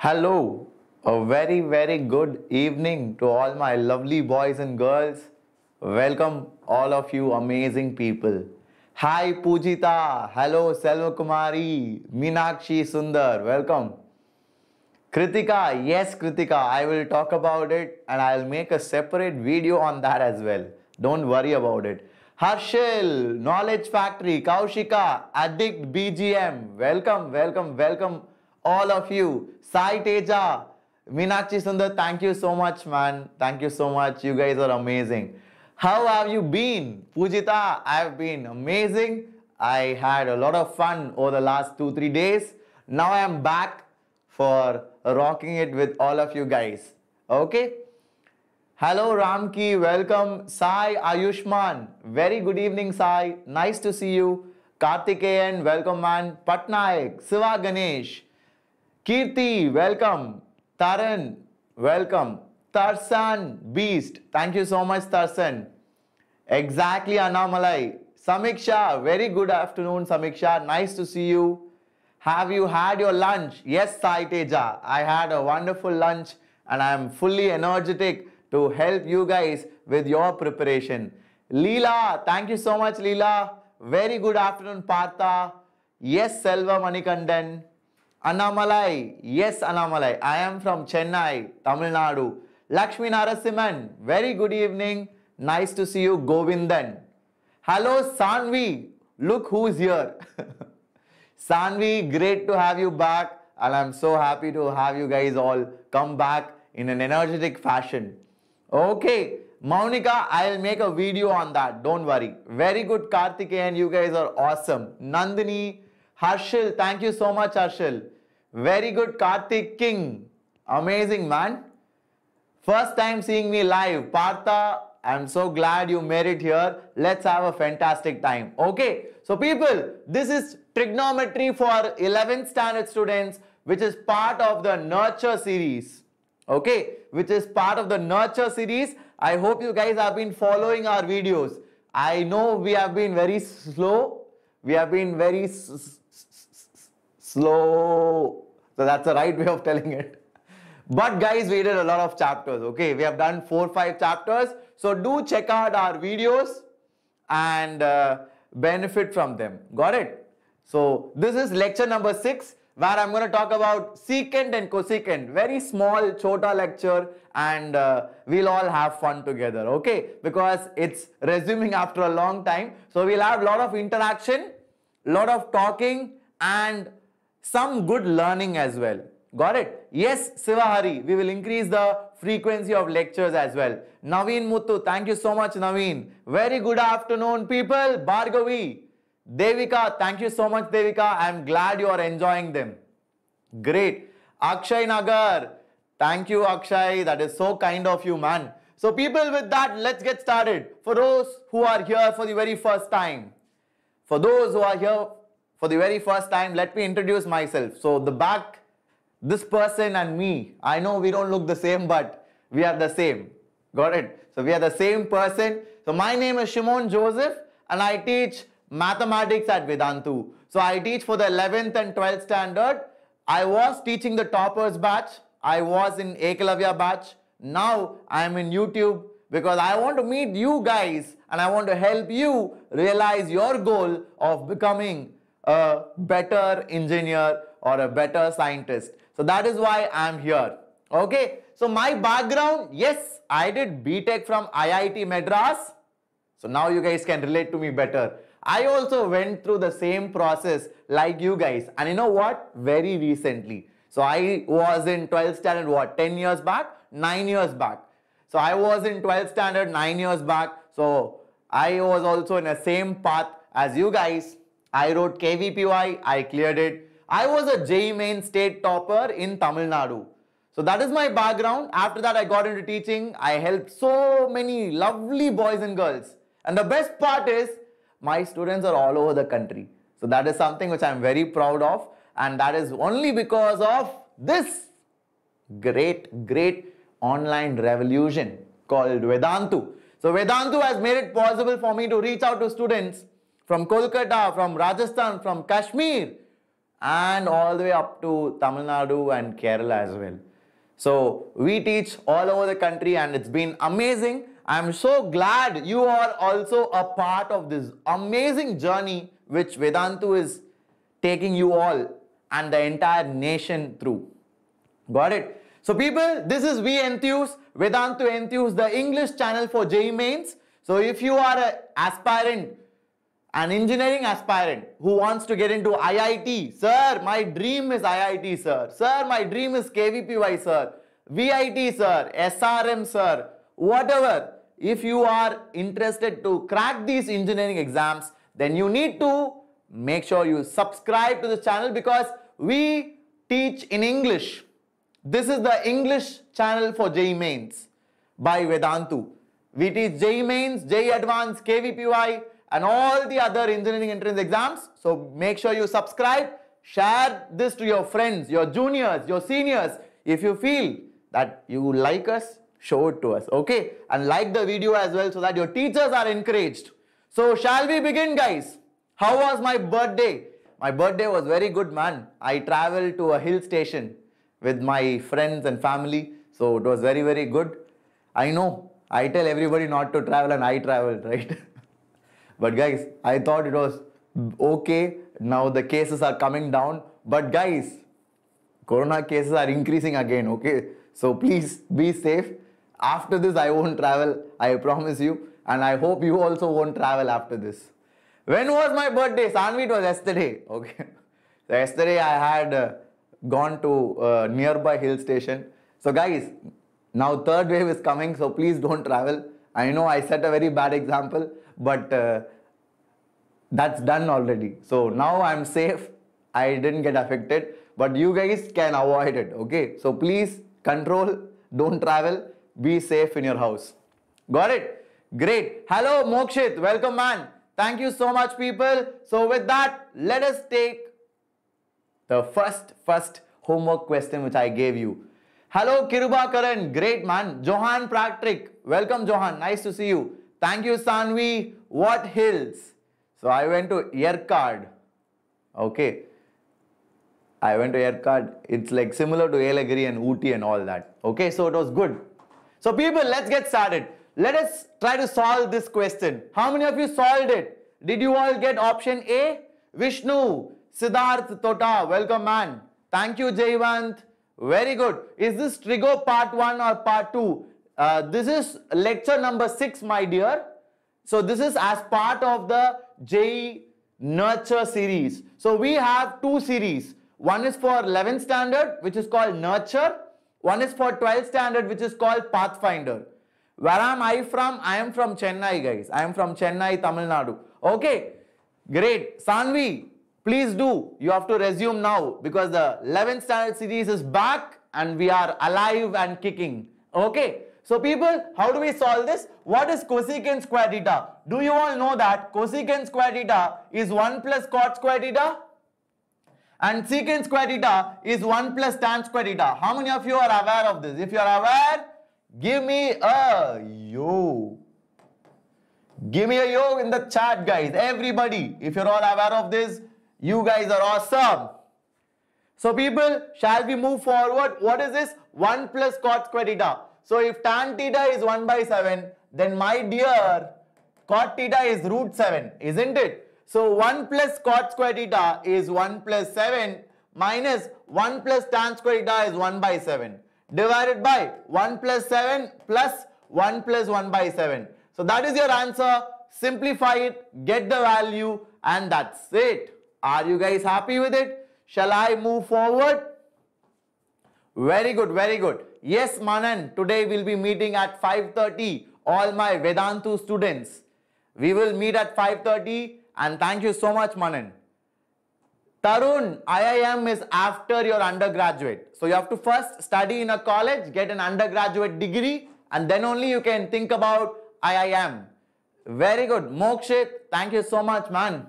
Hello, a very, very good evening to all my lovely boys and girls. Welcome, all of you amazing people. Hi, Pujita. Hello, Selva Kumari. Minakshi Sundar. Welcome. Kritika. Yes, Kritika. I will talk about it and I'll make a separate video on that as well. Don't worry about it. Harshil, Knowledge Factory, Kaushika, Addict BGM. Welcome, welcome, welcome all of you. Sai Teja, Meenakshi Sundar, thank you so much, man. Thank you so much. You guys are amazing. How have you been? Pujita, I've been amazing. I had a lot of fun over the last two, three days. Now I am back for rocking it with all of you guys. Okay? Hello Ramki, welcome. Sai Ayushman, very good evening Sai. Nice to see you. Kartikeyan, welcome man. Patnaik, Siva Ganesh, Kirti, welcome. Taran, welcome. Tarsan, Beast, thank you so much, Tarsan. Exactly, Anamalai. Samiksha, very good afternoon, Samiksha. Nice to see you. Have you had your lunch? Yes, Sai Teja. I had a wonderful lunch and I am fully energetic to help you guys with your preparation. Leela, thank you so much, Leela. Very good afternoon, Partha. Yes, Selva Manikandan. Annamalai, yes Annamalai, I am from Chennai, Tamil Nadu. Lakshmi Narasimhan, very good evening, nice to see you, Govindan. Hello Sanvi, look who's here. Sanvi, great to have you back and I'm so happy to have you guys all come back in an energetic fashion. Okay, Maunika, I'll make a video on that. Don't worry. Very good, and You guys are awesome. Nandini, Harshil, thank you so much, Harshil. Very good, Karthik King. Amazing, man. First time seeing me live. Partha, I'm so glad you made it here. Let's have a fantastic time. Okay, so people, this is trigonometry for 11th standard students, which is part of the nurture series. Okay, which is part of the nurture series. I hope you guys have been following our videos. I know we have been very slow. We have been very slow. So that's the right way of telling it. But guys, we did a lot of chapters. Okay, we have done four, five chapters. So do check out our videos and uh, benefit from them. Got it? So this is lecture number six where I'm going to talk about secant and cosecant. Very small, chota lecture and uh, we'll all have fun together. Okay, because it's resuming after a long time. So we'll have a lot of interaction, lot of talking and some good learning as well. Got it? Yes, Sivahari, we will increase the frequency of lectures as well. Naveen Muttu, thank you so much, Naveen. Very good afternoon, people. Bhargavi, Devika, thank you so much, Devika. I am glad you are enjoying them. Great. Akshay Nagar, thank you, Akshay. That is so kind of you, man. So, people, with that, let's get started. For those who are here for the very first time, for those who are here for the very first time, let me introduce myself. So the back, this person and me, I know we don't look the same, but we are the same. Got it? So we are the same person. So my name is Shimon Joseph and I teach mathematics at Vedantu. So I teach for the 11th and 12th standard. I was teaching the toppers batch. I was in Ekalavya batch. Now I am in YouTube because I want to meet you guys and I want to help you realize your goal of becoming a better engineer or a better scientist. So that is why I'm here. Okay. So my background, yes, I did BTech from IIT Madras. So now you guys can relate to me better. I also went through the same process like you guys. And you know what? Very recently. So I was in 12th standard, what, 10 years back? 9 years back. So I was in 12th standard 9 years back. So I was also in the same path as you guys. I wrote KVPY, I cleared it. I was a JEE main state topper in Tamil Nadu. So that is my background. After that, I got into teaching. I helped so many lovely boys and girls. And the best part is, my students are all over the country. So that is something which I am very proud of. And that is only because of this great, great online revolution called Vedantu. So Vedantu has made it possible for me to reach out to students from Kolkata, from Rajasthan, from Kashmir, and all the way up to Tamil Nadu and Kerala as well. So we teach all over the country and it's been amazing. I'm so glad you are also a part of this amazing journey which Vedantu is taking you all and the entire nation through. Got it? So people, this is We Enthuse, Vedantu Enthuse, the English channel for JE Mains. So if you are an aspirant an engineering aspirant who wants to get into IIT. Sir, my dream is IIT, sir. Sir, my dream is KVPY, sir. VIT, sir. SRM, sir. Whatever. If you are interested to crack these engineering exams, then you need to make sure you subscribe to this channel because we teach in English. This is the English channel for JEE Mains by Vedantu. We teach JE Mains, JEE Advanced, KVPY, and all the other engineering entrance exams. So make sure you subscribe, share this to your friends, your juniors, your seniors. If you feel that you like us, show it to us. Okay. And like the video as well so that your teachers are encouraged. So shall we begin guys? How was my birthday? My birthday was very good man. I traveled to a hill station with my friends and family. So it was very, very good. I know I tell everybody not to travel and I traveled, right? But guys, I thought it was okay. Now the cases are coming down. But guys, corona cases are increasing again, okay? So please be safe. After this, I won't travel. I promise you. And I hope you also won't travel after this. When was my birthday? Sanvi, it was yesterday, okay? So yesterday, I had uh, gone to uh, nearby hill station. So guys, now third wave is coming, so please don't travel. I know I set a very bad example but uh, that's done already so now i'm safe i didn't get affected but you guys can avoid it okay so please control don't travel be safe in your house got it great hello mokshit welcome man thank you so much people so with that let us take the first first homework question which i gave you hello kiruba karan great man johan praktik welcome johan nice to see you Thank you, Sanvi. What hills? So I went to Yerkad. Okay. I went to Yerkad. It's like similar to Elagiri and Uti and all that. Okay, so it was good. So people, let's get started. Let us try to solve this question. How many of you solved it? Did you all get option A? Vishnu, Siddharth Tota, welcome man. Thank you, Jayvant. Very good. Is this Trigo part 1 or part 2? Uh, this is lecture number 6 my dear. So this is as part of the JE Nurture series. So we have two series. One is for 11th standard which is called Nurture. One is for 12th standard which is called Pathfinder. Where am I from? I am from Chennai guys. I am from Chennai, Tamil Nadu. Okay. Great. Sanvi, please do. You have to resume now because the 11th standard series is back and we are alive and kicking. Okay. So people, how do we solve this? What is cosecant square theta? Do you all know that cosecant square theta is 1 plus cot square theta? And secant square theta is 1 plus tan square theta. How many of you are aware of this? If you are aware, give me a yo. Give me a yo in the chat guys. Everybody, if you're all aware of this, you guys are awesome. So people, shall we move forward? What is this? 1 plus cot square theta. So if tan theta is 1 by 7, then my dear, cot theta is root 7, isn't it? So 1 plus cot square theta is 1 plus 7 minus 1 plus tan square theta is 1 by 7 divided by 1 plus 7 plus 1 plus 1 by 7. So that is your answer. Simplify it, get the value and that's it. Are you guys happy with it? Shall I move forward? Very good, very good. Yes, Manan, today we'll be meeting at 5.30, all my Vedantu students. We will meet at 5.30 and thank you so much, Manan. Tarun, IIM is after your undergraduate. So you have to first study in a college, get an undergraduate degree and then only you can think about IIM. Very good. Mokshit, thank you so much, man.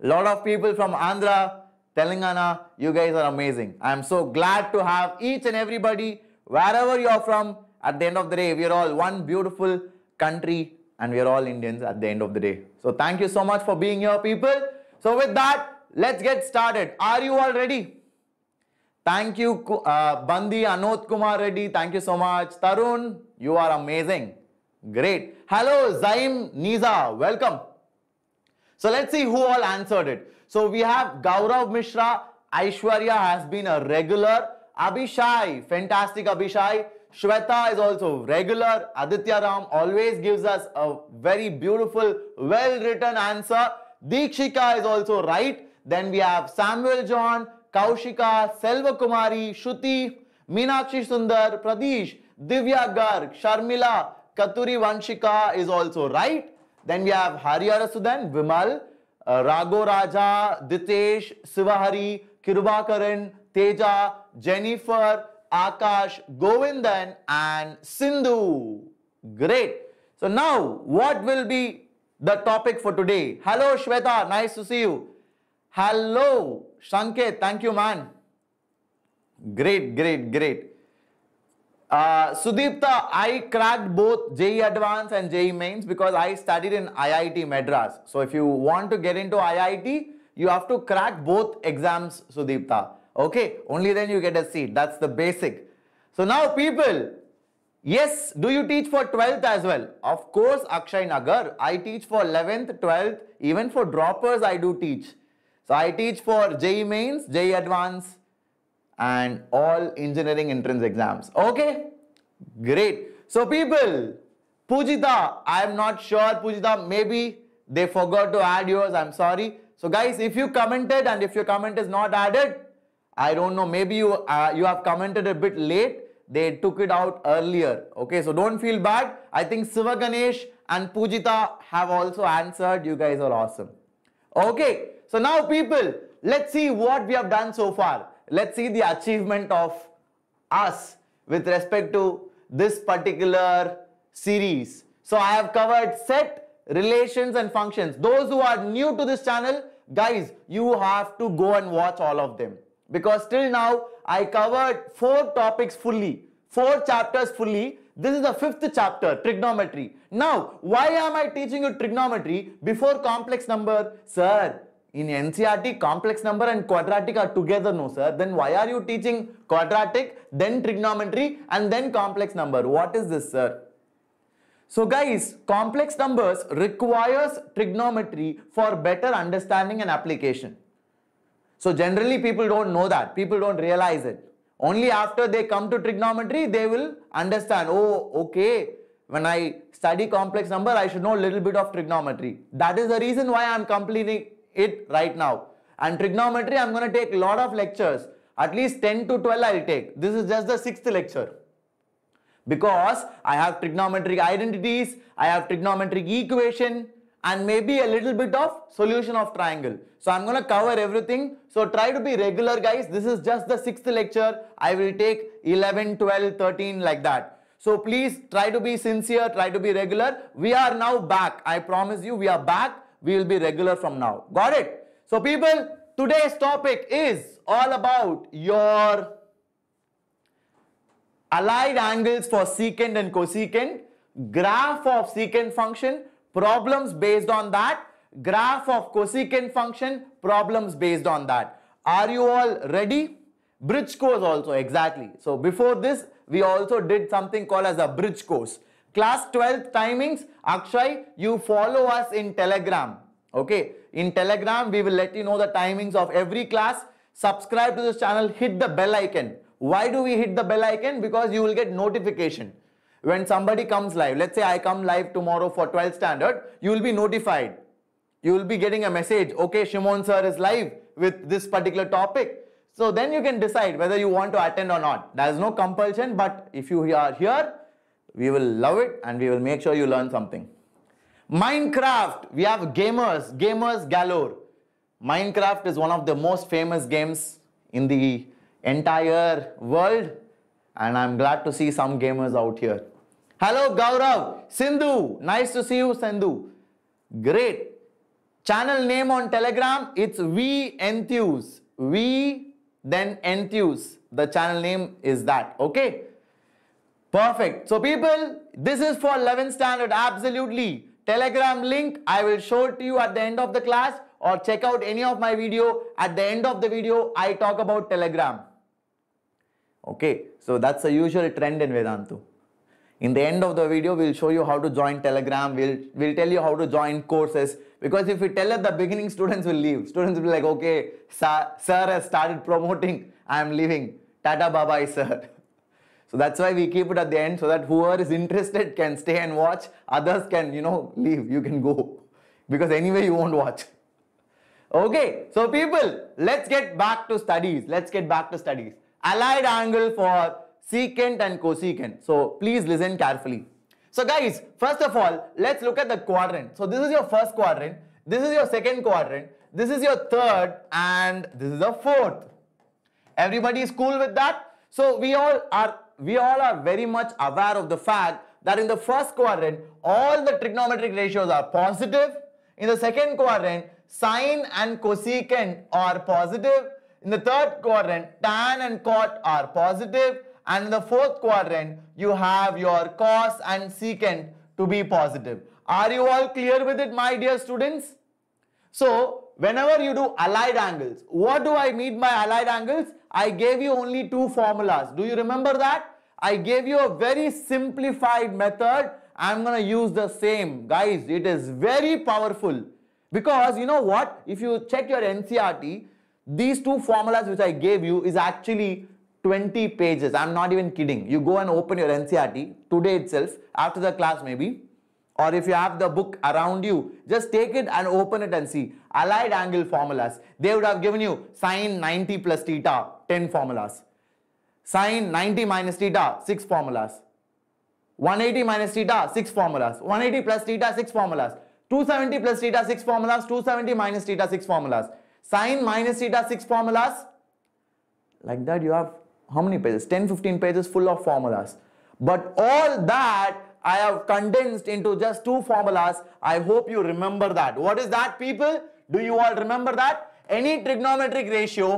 Lot of people from Andhra Telangana, you guys are amazing. I am so glad to have each and everybody, wherever you are from, at the end of the day, we are all one beautiful country and we are all Indians at the end of the day. So thank you so much for being here, people. So with that, let's get started. Are you all ready? Thank you, uh, Bandi Anoth Kumar Reddy. Thank you so much. Tarun, you are amazing. Great. Hello, Zaim Niza. Welcome. So let's see who all answered it. So we have Gaurav Mishra. Aishwarya has been a regular. Abishai, fantastic Abishai. Shweta is also regular. Aditya Ram always gives us a very beautiful, well-written answer. Deekshika is also right. Then we have Samuel John, Kaushika, Selva Kumari, Shuti, Meenakshi Sundar, Pradesh, Divya Garg, Sharmila, Katuri Vanshika is also right. Then we have Hariyara Vimal, Rago Raja Ditesh Shivahari Kirubakaran Teja Jennifer Akash Govindan and Sindhu great so now what will be the topic for today hello Shweta nice to see you hello Sanket thank you man great great great Uh, Sudipta, I cracked both JE Advanced and JE Mains because I studied in IIT Madras. So if you want to get into IIT, you have to crack both exams, Sudipta. Okay, only then you get a seat. That's the basic. So now people, yes, do you teach for 12th as well? Of course, Akshay Nagar, I teach for 11th, 12th, even for droppers I do teach. So I teach for JE Mains, JE Advanced, and all engineering entrance exams. Okay, great. So people, Pujita, I'm not sure Pujita, maybe they forgot to add yours, I'm sorry. So guys, if you commented and if your comment is not added, I don't know, maybe you, uh, you have commented a bit late, they took it out earlier. Okay, so don't feel bad. I think Siva Ganesh and Pujita have also answered. You guys are awesome. Okay, so now people, let's see what we have done so far let's see the achievement of us with respect to this particular series. So I have covered set, relations and functions. Those who are new to this channel, guys, you have to go and watch all of them. Because till now, I covered four topics fully, four chapters fully. This is the fifth chapter, trigonometry. Now, why am I teaching you trigonometry before complex number? Sir, in NCRT, complex number and quadratic are together, no sir. Then why are you teaching quadratic, then trigonometry and then complex number? What is this, sir? So guys, complex numbers requires trigonometry for better understanding and application. So generally people don't know that. People don't realize it. Only after they come to trigonometry, they will understand, oh, okay, when I study complex number, I should know a little bit of trigonometry. That is the reason why I am completing it right now. And trigonometry, I'm going to take lot of lectures. At least 10 to 12 I'll take. This is just the sixth lecture. Because I have trigonometric identities, I have trigonometric equation, and maybe a little bit of solution of triangle. So I'm going to cover everything. So try to be regular guys. This is just the sixth lecture. I will take 11, 12, 13 like that. So please try to be sincere, try to be regular. We are now back. I promise you we are back we will be regular from now. Got it? So people, today's topic is all about your allied angles for secant and cosecant, graph of secant function, problems based on that, graph of cosecant function, problems based on that. Are you all ready? Bridge course also, exactly. So before this, we also did something called as a bridge course. Class 12 timings, Akshay, you follow us in Telegram. Okay. In Telegram, we will let you know the timings of every class. Subscribe to this channel. Hit the bell icon. Why do we hit the bell icon? Because you will get notification. When somebody comes live, let's say I come live tomorrow for 12th standard, you will be notified. You will be getting a message. Okay, Shimon sir is live with this particular topic. So then you can decide whether you want to attend or not. There is no compulsion, but if you are here, we will love it and we will make sure you learn something. Minecraft, we have gamers, gamers galore. Minecraft is one of the most famous games in the entire world and I'm glad to see some gamers out here. Hello Gaurav, Sindhu, nice to see you Sindhu. Great. Channel name on Telegram, it's V Enthuse. V then Enthuse. The channel name is that, okay? Perfect. So people, this is for 11th standard. Absolutely. Telegram link, I will show it to you at the end of the class or check out any of my video. At the end of the video, I talk about Telegram. Okay. So that's the usual trend in Vedantu. In the end of the video, we'll show you how to join Telegram. We'll, we'll tell you how to join courses. Because if we tell at the beginning, students will leave. Students will be like, okay, sir, sir has started promoting. I am leaving. Tata bye-bye, sir. So that's why we keep it at the end so that whoever is interested can stay and watch. Others can, you know, leave. You can go. Because anyway, you won't watch. Okay, so people, let's get back to studies. Let's get back to studies. Allied angle for secant and cosecant. So please listen carefully. So guys, first of all, let's look at the quadrant. So this is your first quadrant. This is your second quadrant. This is your third and this is the fourth. Everybody is cool with that? So we all are we all are very much aware of the fact that in the first quadrant, all the trigonometric ratios are positive. In the second quadrant, sine and cosecant are positive. In the third quadrant, tan and cot are positive. And in the fourth quadrant, you have your cos and secant to be positive. Are you all clear with it, my dear students? So, whenever you do allied angles, what do I mean by allied angles? I gave you only two formulas. Do you remember that? I gave you a very simplified method. I'm going to use the same. Guys, it is very powerful. Because you know what? If you check your NCRT, these two formulas which I gave you is actually 20 pages. I'm not even kidding. You go and open your NCRT today itself, after the class maybe. Or if you have the book around you, just take it and open it and see allied angle formulas, they would have given you sine 90 plus theta, 10 formulas. Sine 90 minus theta, 6 formulas. 180 minus theta, 6 formulas. 180 plus theta, 6 formulas. 270 plus theta, 6 formulas. 270 minus theta, 6 formulas. Sine minus theta, 6 formulas. Like that you have how many pages? 10, 15 pages full of formulas. But all that I have condensed into just two formulas. I hope you remember that. What is that people? Do you all remember that? Any trigonometric ratio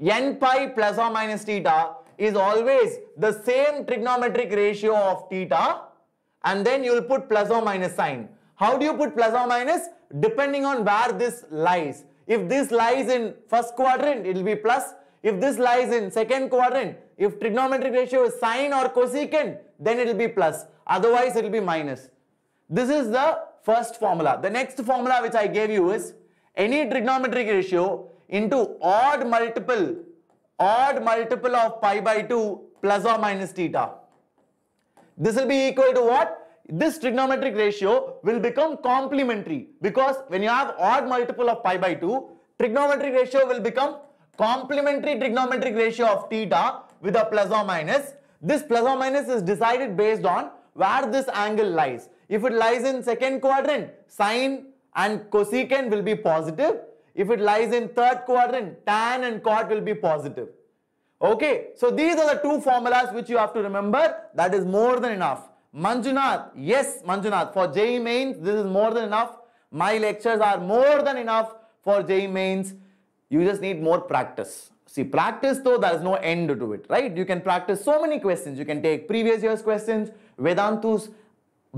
n pi plus or minus theta is always the same trigonometric ratio of theta and then you will put plus or minus sign. How do you put plus or minus? Depending on where this lies. If this lies in first quadrant, it will be plus. If this lies in second quadrant, if trigonometric ratio is sine or cosecant, then it will be plus. Otherwise, it will be minus. This is the first formula. The next formula which I gave you is any trigonometric ratio into odd multiple, odd multiple of pi by 2 plus or minus theta. This will be equal to what? This trigonometric ratio will become complementary because when you have odd multiple of pi by 2, trigonometric ratio will become complementary trigonometric ratio of theta with a plus or minus. This plus or minus is decided based on where this angle lies. If it lies in second quadrant, sine and cosecant will be positive. If it lies in third quadrant, tan and cot will be positive. Okay, so these are the two formulas which you have to remember. That is more than enough. Manjunath, yes Manjunath, for JE mains, this is more than enough. My lectures are more than enough for JE mains. You just need more practice. See, practice though, there is no end to it, right? You can practice so many questions. You can take previous year's questions, Vedantu's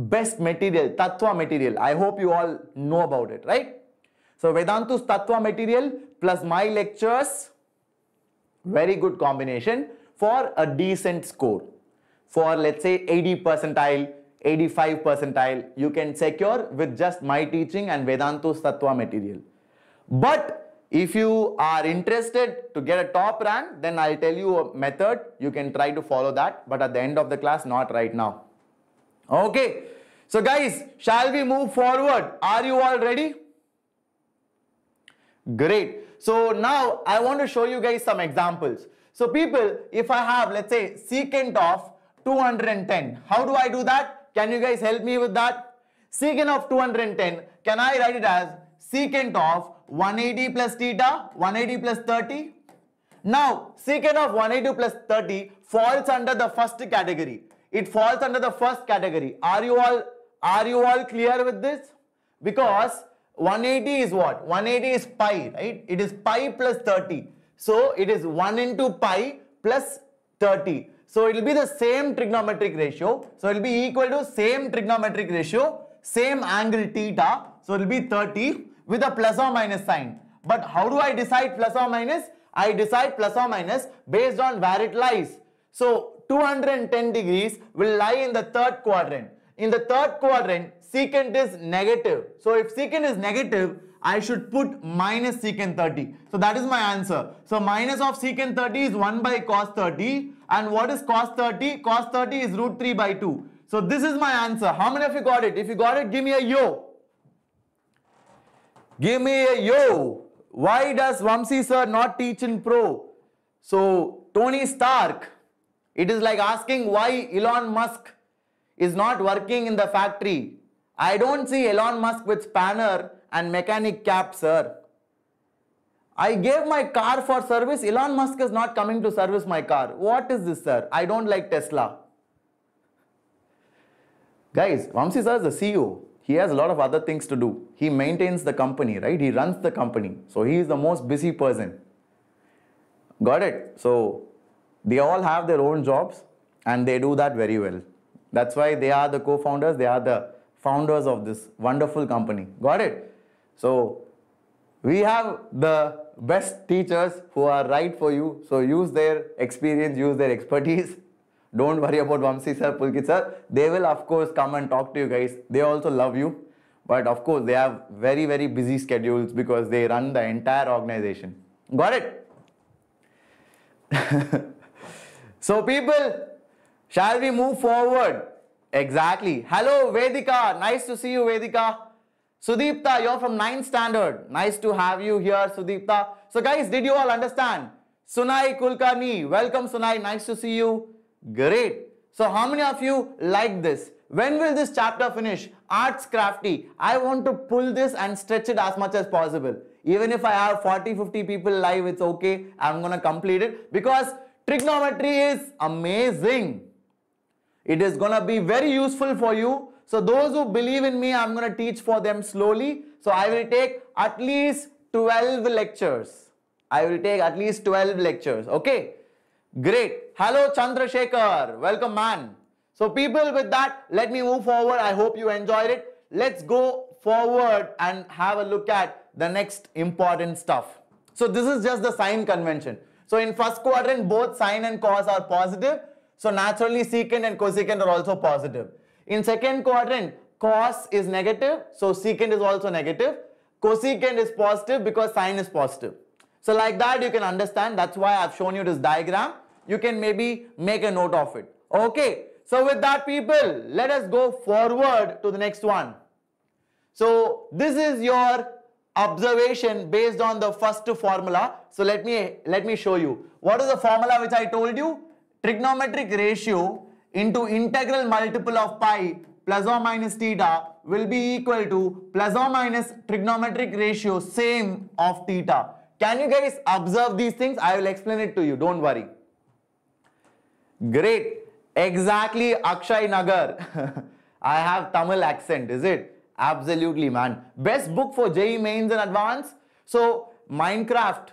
best material, Tattva material. I hope you all know about it, right? So Vedantu's Tattva material plus my lectures, very good combination for a decent score. For let's say 80 percentile, 85 percentile, you can secure with just my teaching and Vedantu's Tattva material. But if you are interested to get a top rank, then I'll tell you a method. You can try to follow that, but at the end of the class, not right now. Okay. So guys, shall we move forward? Are you all ready? Great. So now I want to show you guys some examples. So people, if I have, let's say, secant of 210, how do I do that? Can you guys help me with that? Secant of 210, can I write it as secant of 180 plus theta, 180 plus 30? Now, secant of 180 plus 30 falls under the first category it falls under the first category. Are you all, are you all clear with this? Because 180 is what? 180 is pi, right? It is pi plus 30. So it is 1 into pi plus 30. So it will be the same trigonometric ratio. So it will be equal to same trigonometric ratio, same angle theta. So it will be 30 with a plus or minus sign. But how do I decide plus or minus? I decide plus or minus based on where it lies. So 210 degrees will lie in the third quadrant. In the third quadrant, secant is negative. So if secant is negative, I should put minus secant 30. So that is my answer. So minus of secant 30 is 1 by cos 30. And what is cos 30? Cos 30 is root 3 by 2. So this is my answer. How many of you got it? If you got it, give me a yo. Give me a yo. Why does Vamsi sir not teach in pro? So Tony Stark. It is like asking why Elon Musk is not working in the factory. I don't see Elon Musk with spanner and mechanic cap, sir. I gave my car for service. Elon Musk is not coming to service my car. What is this, sir? I don't like Tesla. Guys, Vamsi sir is the CEO. He has a lot of other things to do. He maintains the company, right? He runs the company. So he is the most busy person. Got it? So they all have their own jobs and they do that very well. That's why they are the co-founders, they are the founders of this wonderful company. Got it? So we have the best teachers who are right for you. So use their experience, use their expertise. Don't worry about Vamsi sir, Pulkit sir. They will of course come and talk to you guys. They also love you. But of course they have very, very busy schedules because they run the entire organization. Got it? So people, shall we move forward? Exactly. Hello Vedika, nice to see you Vedika. Sudipta, you're from 9th standard. Nice to have you here Sudipta. So guys, did you all understand? Sunai Kulkarni, welcome Sunai, nice to see you. Great. So how many of you like this? When will this chapter finish? Arts crafty. I want to pull this and stretch it as much as possible. Even if I have 40, 50 people live, it's okay. I'm going to complete it because Trigonometry is amazing. It is going to be very useful for you. So those who believe in me, I'm going to teach for them slowly. So I will take at least 12 lectures. I will take at least 12 lectures. Okay. Great. Hello Chandrasekhar. Welcome man. So people with that, let me move forward. I hope you enjoyed it. Let's go forward and have a look at the next important stuff. So this is just the sign convention. So in first quadrant, both sine and cos are positive. So naturally secant and cosecant are also positive. In second quadrant, cos is negative. So secant is also negative. Cosecant is positive because sine is positive. So like that you can understand. That's why I've shown you this diagram. You can maybe make a note of it. Okay. So with that people, let us go forward to the next one. So this is your observation based on the first formula. So let me, let me show you. What is the formula which I told you? Trigonometric ratio into integral multiple of pi plus or minus theta will be equal to plus or minus trigonometric ratio same of theta. Can you guys observe these things? I will explain it to you. Don't worry. Great. Exactly Akshay Nagar. I have Tamil accent, is it? Absolutely, man. Best book for JE mains in advance? So, Minecraft,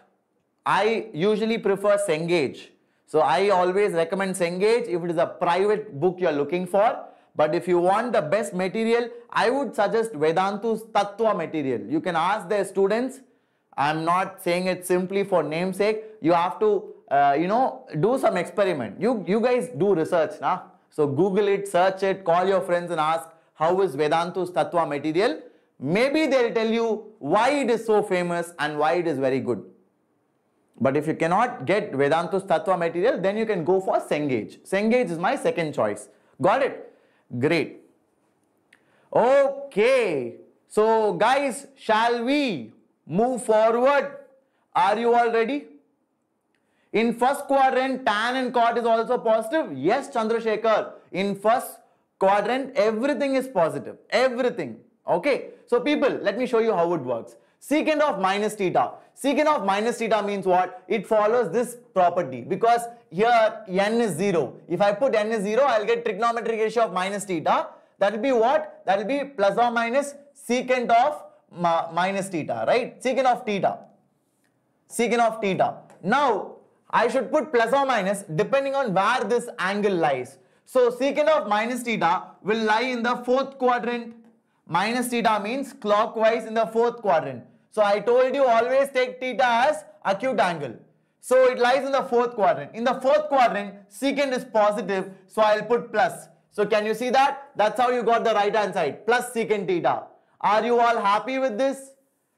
I usually prefer Cengage. So, I always recommend Cengage if it is a private book you're looking for. But if you want the best material, I would suggest Vedantu's Tattva material. You can ask their students. I'm not saying it simply for namesake. You have to, uh, you know, do some experiment. You, you guys do research, na? So Google it, search it, call your friends and ask how is Vedantu's Tattva material, maybe they'll tell you why it is so famous and why it is very good. But if you cannot get Vedantu's Tattva material, then you can go for Sengage. Sengage is my second choice. Got it? Great. Okay. So guys, shall we move forward? Are you all ready? In first quadrant, tan and cot is also positive. Yes, Chandrasekhar. In first quadrant, everything is positive. Everything. Okay. So people, let me show you how it works. Secant of minus theta. Secant of minus theta means what? It follows this property because here n is 0. If I put n is 0, I'll get trigonometric ratio of minus theta. That will be what? That will be plus or minus secant of minus theta, right? Secant of theta. Secant of theta. Now, I should put plus or minus depending on where this angle lies. So secant of minus theta will lie in the fourth quadrant. Minus theta means clockwise in the fourth quadrant. So I told you always take theta as acute angle. So it lies in the fourth quadrant. In the fourth quadrant, secant is positive. So I'll put plus. So can you see that? That's how you got the right hand side. Plus secant theta. Are you all happy with this?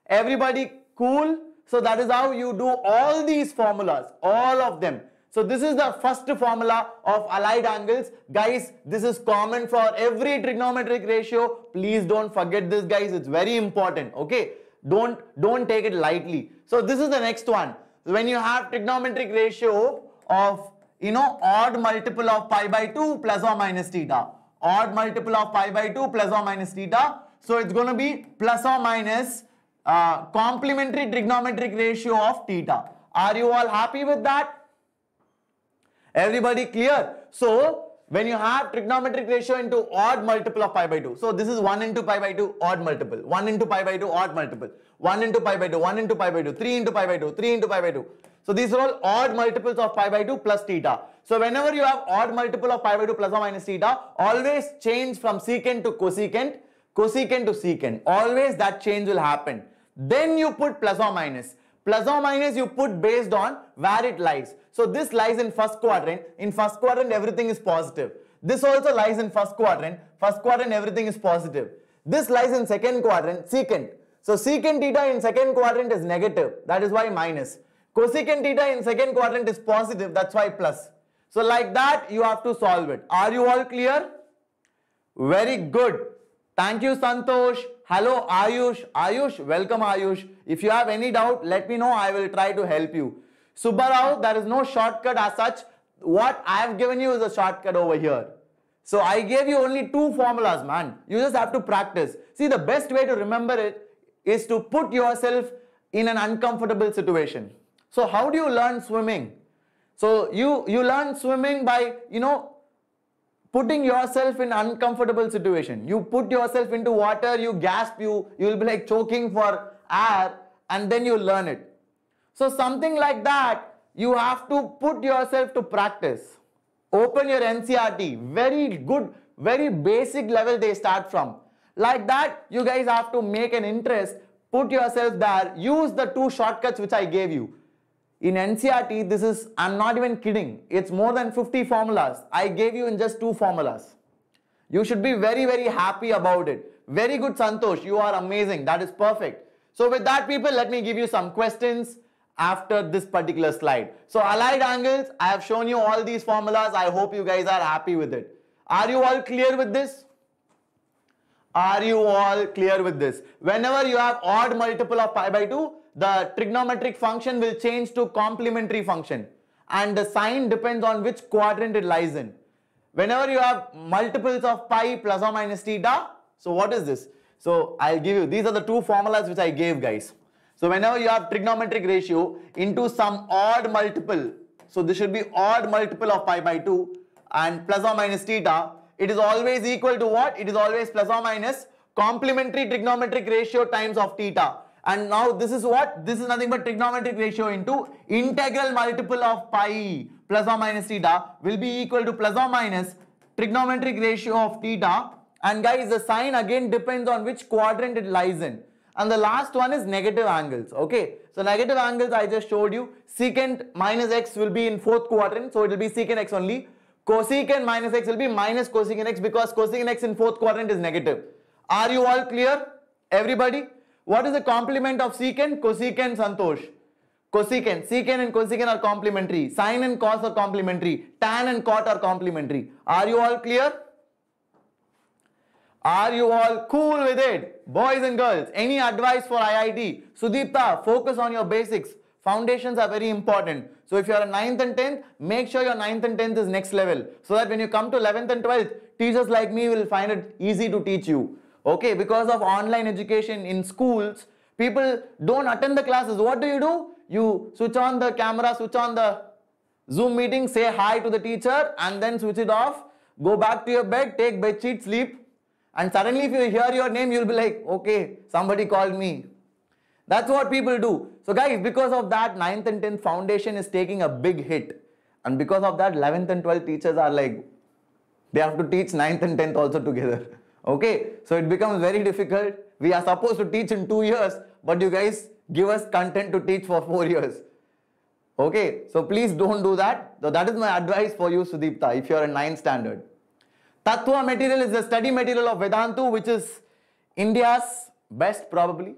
Everybody cool? So that is how you do all these formulas. All of them. So this is the first formula of allied angles. Guys, this is common for every trigonometric ratio. Please don't forget this guys. It's very important. Okay. Don't, don't take it lightly. So this is the next one. When you have trigonometric ratio of, you know, odd multiple of pi by 2 plus or minus theta. Odd multiple of pi by 2 plus or minus theta. So it's going to be plus or minus uh, complementary trigonometric ratio of theta. Are you all happy with that? Everybody clear? So when you have trigonometric ratio into odd multiple of pi by 2. So this is 1 into pi by 2 odd multiple, 1 into pi by 2 odd multiple, 1 into pi by 2, 1 into pi by 2, 3 into pi by 2, 3 into pi by 2. So these are all odd multiples of pi by 2 plus theta. So whenever you have odd multiple of pi by 2 plus or minus theta, always change from secant to cosecant, cosecant to secant. Always that change will happen. Then you put plus or minus. Plus or minus you put based on where it lies. So this lies in first quadrant. In first quadrant everything is positive. This also lies in first quadrant. First quadrant everything is positive. This lies in second quadrant secant. So secant theta in second quadrant is negative. That is why minus. Cosecant theta in second quadrant is positive. That's why plus. So like that you have to solve it. Are you all clear? Very good. Thank you Santosh. Hello Ayush. Ayush, welcome Ayush. If you have any doubt, let me know. I will try to help you. Subbarao, there is no shortcut as such. What I have given you is a shortcut over here. So I gave you only two formulas, man. You just have to practice. See, the best way to remember it is to put yourself in an uncomfortable situation. So how do you learn swimming? So you, you learn swimming by, you know, putting yourself in uncomfortable situation. You put yourself into water, you gasp, you you'll be like choking for air, and then you learn it. So something like that, you have to put yourself to practice. Open your NCRT. Very good, very basic level they start from. Like that, you guys have to make an interest, put yourself there, use the two shortcuts which I gave you. In NCRT, this is, I'm not even kidding, it's more than 50 formulas. I gave you in just two formulas. You should be very, very happy about it. Very good, Santosh. You are amazing. That is perfect. So with that, people, let me give you some questions after this particular slide. So allied angles, I have shown you all these formulas. I hope you guys are happy with it. Are you all clear with this? Are you all clear with this? Whenever you have odd multiple of pi by 2, the trigonometric function will change to complementary function and the sign depends on which quadrant it lies in. Whenever you have multiples of pi plus or minus theta, so what is this? So I'll give you, these are the two formulas which I gave guys. So whenever you have trigonometric ratio into some odd multiple, so this should be odd multiple of pi by 2 and plus or minus theta, it is always equal to what? It is always plus or minus complementary trigonometric ratio times of theta. And now this is what? This is nothing but trigonometric ratio into integral multiple of pi plus or minus theta will be equal to plus or minus trigonometric ratio of theta. And guys, the sine again depends on which quadrant it lies in. And the last one is negative angles, okay? So negative angles I just showed you. Secant minus x will be in fourth quadrant, so it will be secant x only. Cosecant minus x will be minus cosecant x because cosecant x in fourth quadrant is negative. Are you all clear? Everybody? What is the complement of secant? Cosecant, Santosh. Cosecant. Secant and cosecant are complementary. Sine and cos are complementary. Tan and cot are complementary. Are you all clear? Are you all cool with it? Boys and girls, any advice for IIT? Sudipta, focus on your basics. Foundations are very important. So if you are a 9th and 10th, make sure your 9th and 10th is next level. So that when you come to 11th and 12th, teachers like me will find it easy to teach you. Okay, because of online education in schools, people don't attend the classes. What do you do? You switch on the camera, switch on the Zoom meeting, say hi to the teacher and then switch it off. Go back to your bed, take bed sheet, sleep. And suddenly if you hear your name, you'll be like, okay, somebody called me. That's what people do. So guys, because of that, 9th and 10th foundation is taking a big hit. And because of that, 11th and 12th teachers are like, they have to teach 9th and 10th also together. Okay, so it becomes very difficult. We are supposed to teach in two years, but you guys give us content to teach for four years. Okay, so please don't do that. So that is my advice for you, Sudipta, if you are a 9th standard. Tattva material is the study material of Vedantu, which is India's best probably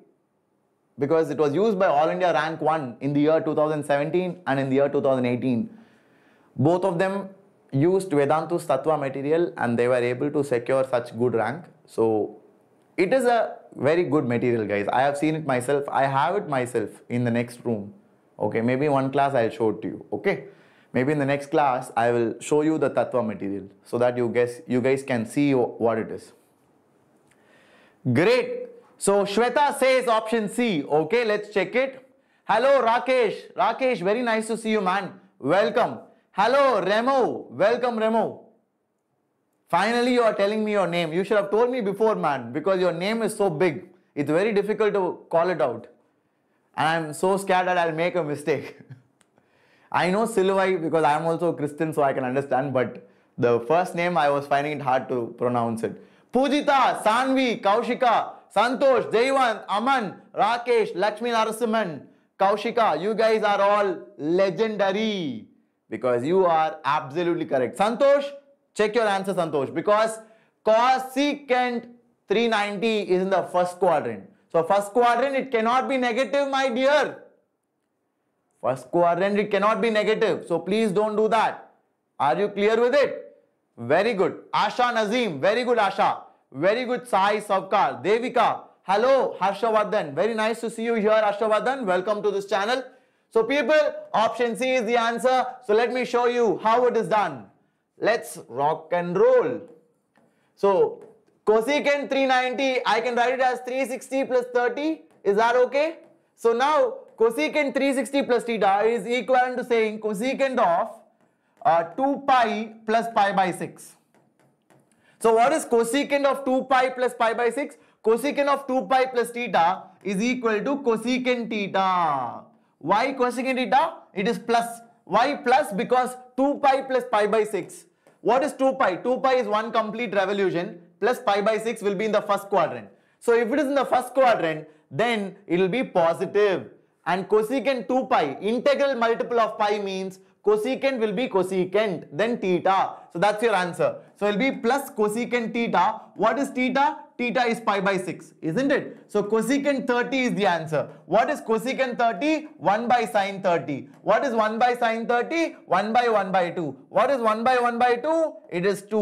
because it was used by All India Rank 1 in the year 2017 and in the year 2018. Both of them used Vedantu Sattva material and they were able to secure such good rank. So it is a very good material guys. I have seen it myself. I have it myself in the next room. Okay, maybe one class I'll show it to you. Okay, maybe in the next class I will show you the Tattva material so that you guys, you guys can see what it is. Great. So Shweta says option C. Okay, let's check it. Hello Rakesh. Rakesh, very nice to see you man. Welcome. Hello, Remo. Welcome, Remo. Finally, you are telling me your name. You should have told me before, man, because your name is so big. It's very difficult to call it out. And I'm so scared that I'll make a mistake. I know Silvai because I'm also a Christian, so I can understand, but the first name I was finding it hard to pronounce it. Pujita, Sanvi, Kaushika, Santosh, Jaywan, Aman, Rakesh, Lakshmi Narasimhan, Kaushika, you guys are all legendary because you are absolutely correct. Santosh, check your answer Santosh because cosecant 390 is in the first quadrant. So first quadrant it cannot be negative my dear. First quadrant it cannot be negative. So please don't do that. Are you clear with it? Very good. Asha Nazim. Very good Asha. Very good Sai Savkar. Devika. Hello Harshavardhan. Very nice to see you here Harshavardhan. Welcome to this channel. So people, option C is the answer. So let me show you how it is done. Let's rock and roll. So cosecant 390, I can write it as 360 plus 30. Is that okay? So now cosecant 360 plus theta is equivalent to saying cosecant of uh, 2 pi plus pi by 6. So what is cosecant of 2 pi plus pi by 6? Cosecant of 2 pi plus theta is equal to cosecant theta y cosecant theta, it is plus. y plus because 2 pi plus pi by 6. What is 2 pi? 2 pi is one complete revolution plus pi by 6 will be in the first quadrant. So if it is in the first quadrant, then it will be positive. And cosecant 2 pi, integral multiple of pi means cosecant will be cosecant, then theta. So that's your answer. So it will be plus cosecant theta. What is theta? theta is pi by 6, isn't it? So cosecant 30 is the answer. What is cosecant 30? 1 by sine 30. What is 1 by sine 30? 1 by 1 by 2. What is 1 by 1 by 2? It is 2.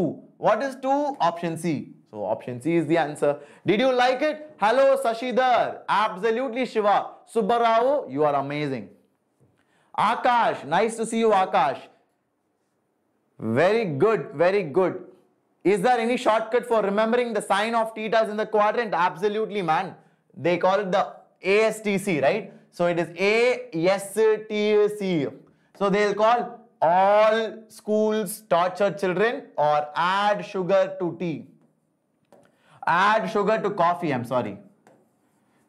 What is 2? Option C. So option C is the answer. Did you like it? Hello Sashidhar. Absolutely Shiva. Subbarao, you are amazing. Akash, nice to see you Akash. Very good, very good. Is there any shortcut for remembering the sign of tetas in the quadrant? Absolutely, man. They call it the ASTC, right? So it is ASTC. So they'll call all schools torture children or add sugar to tea. Add sugar to coffee, I'm sorry.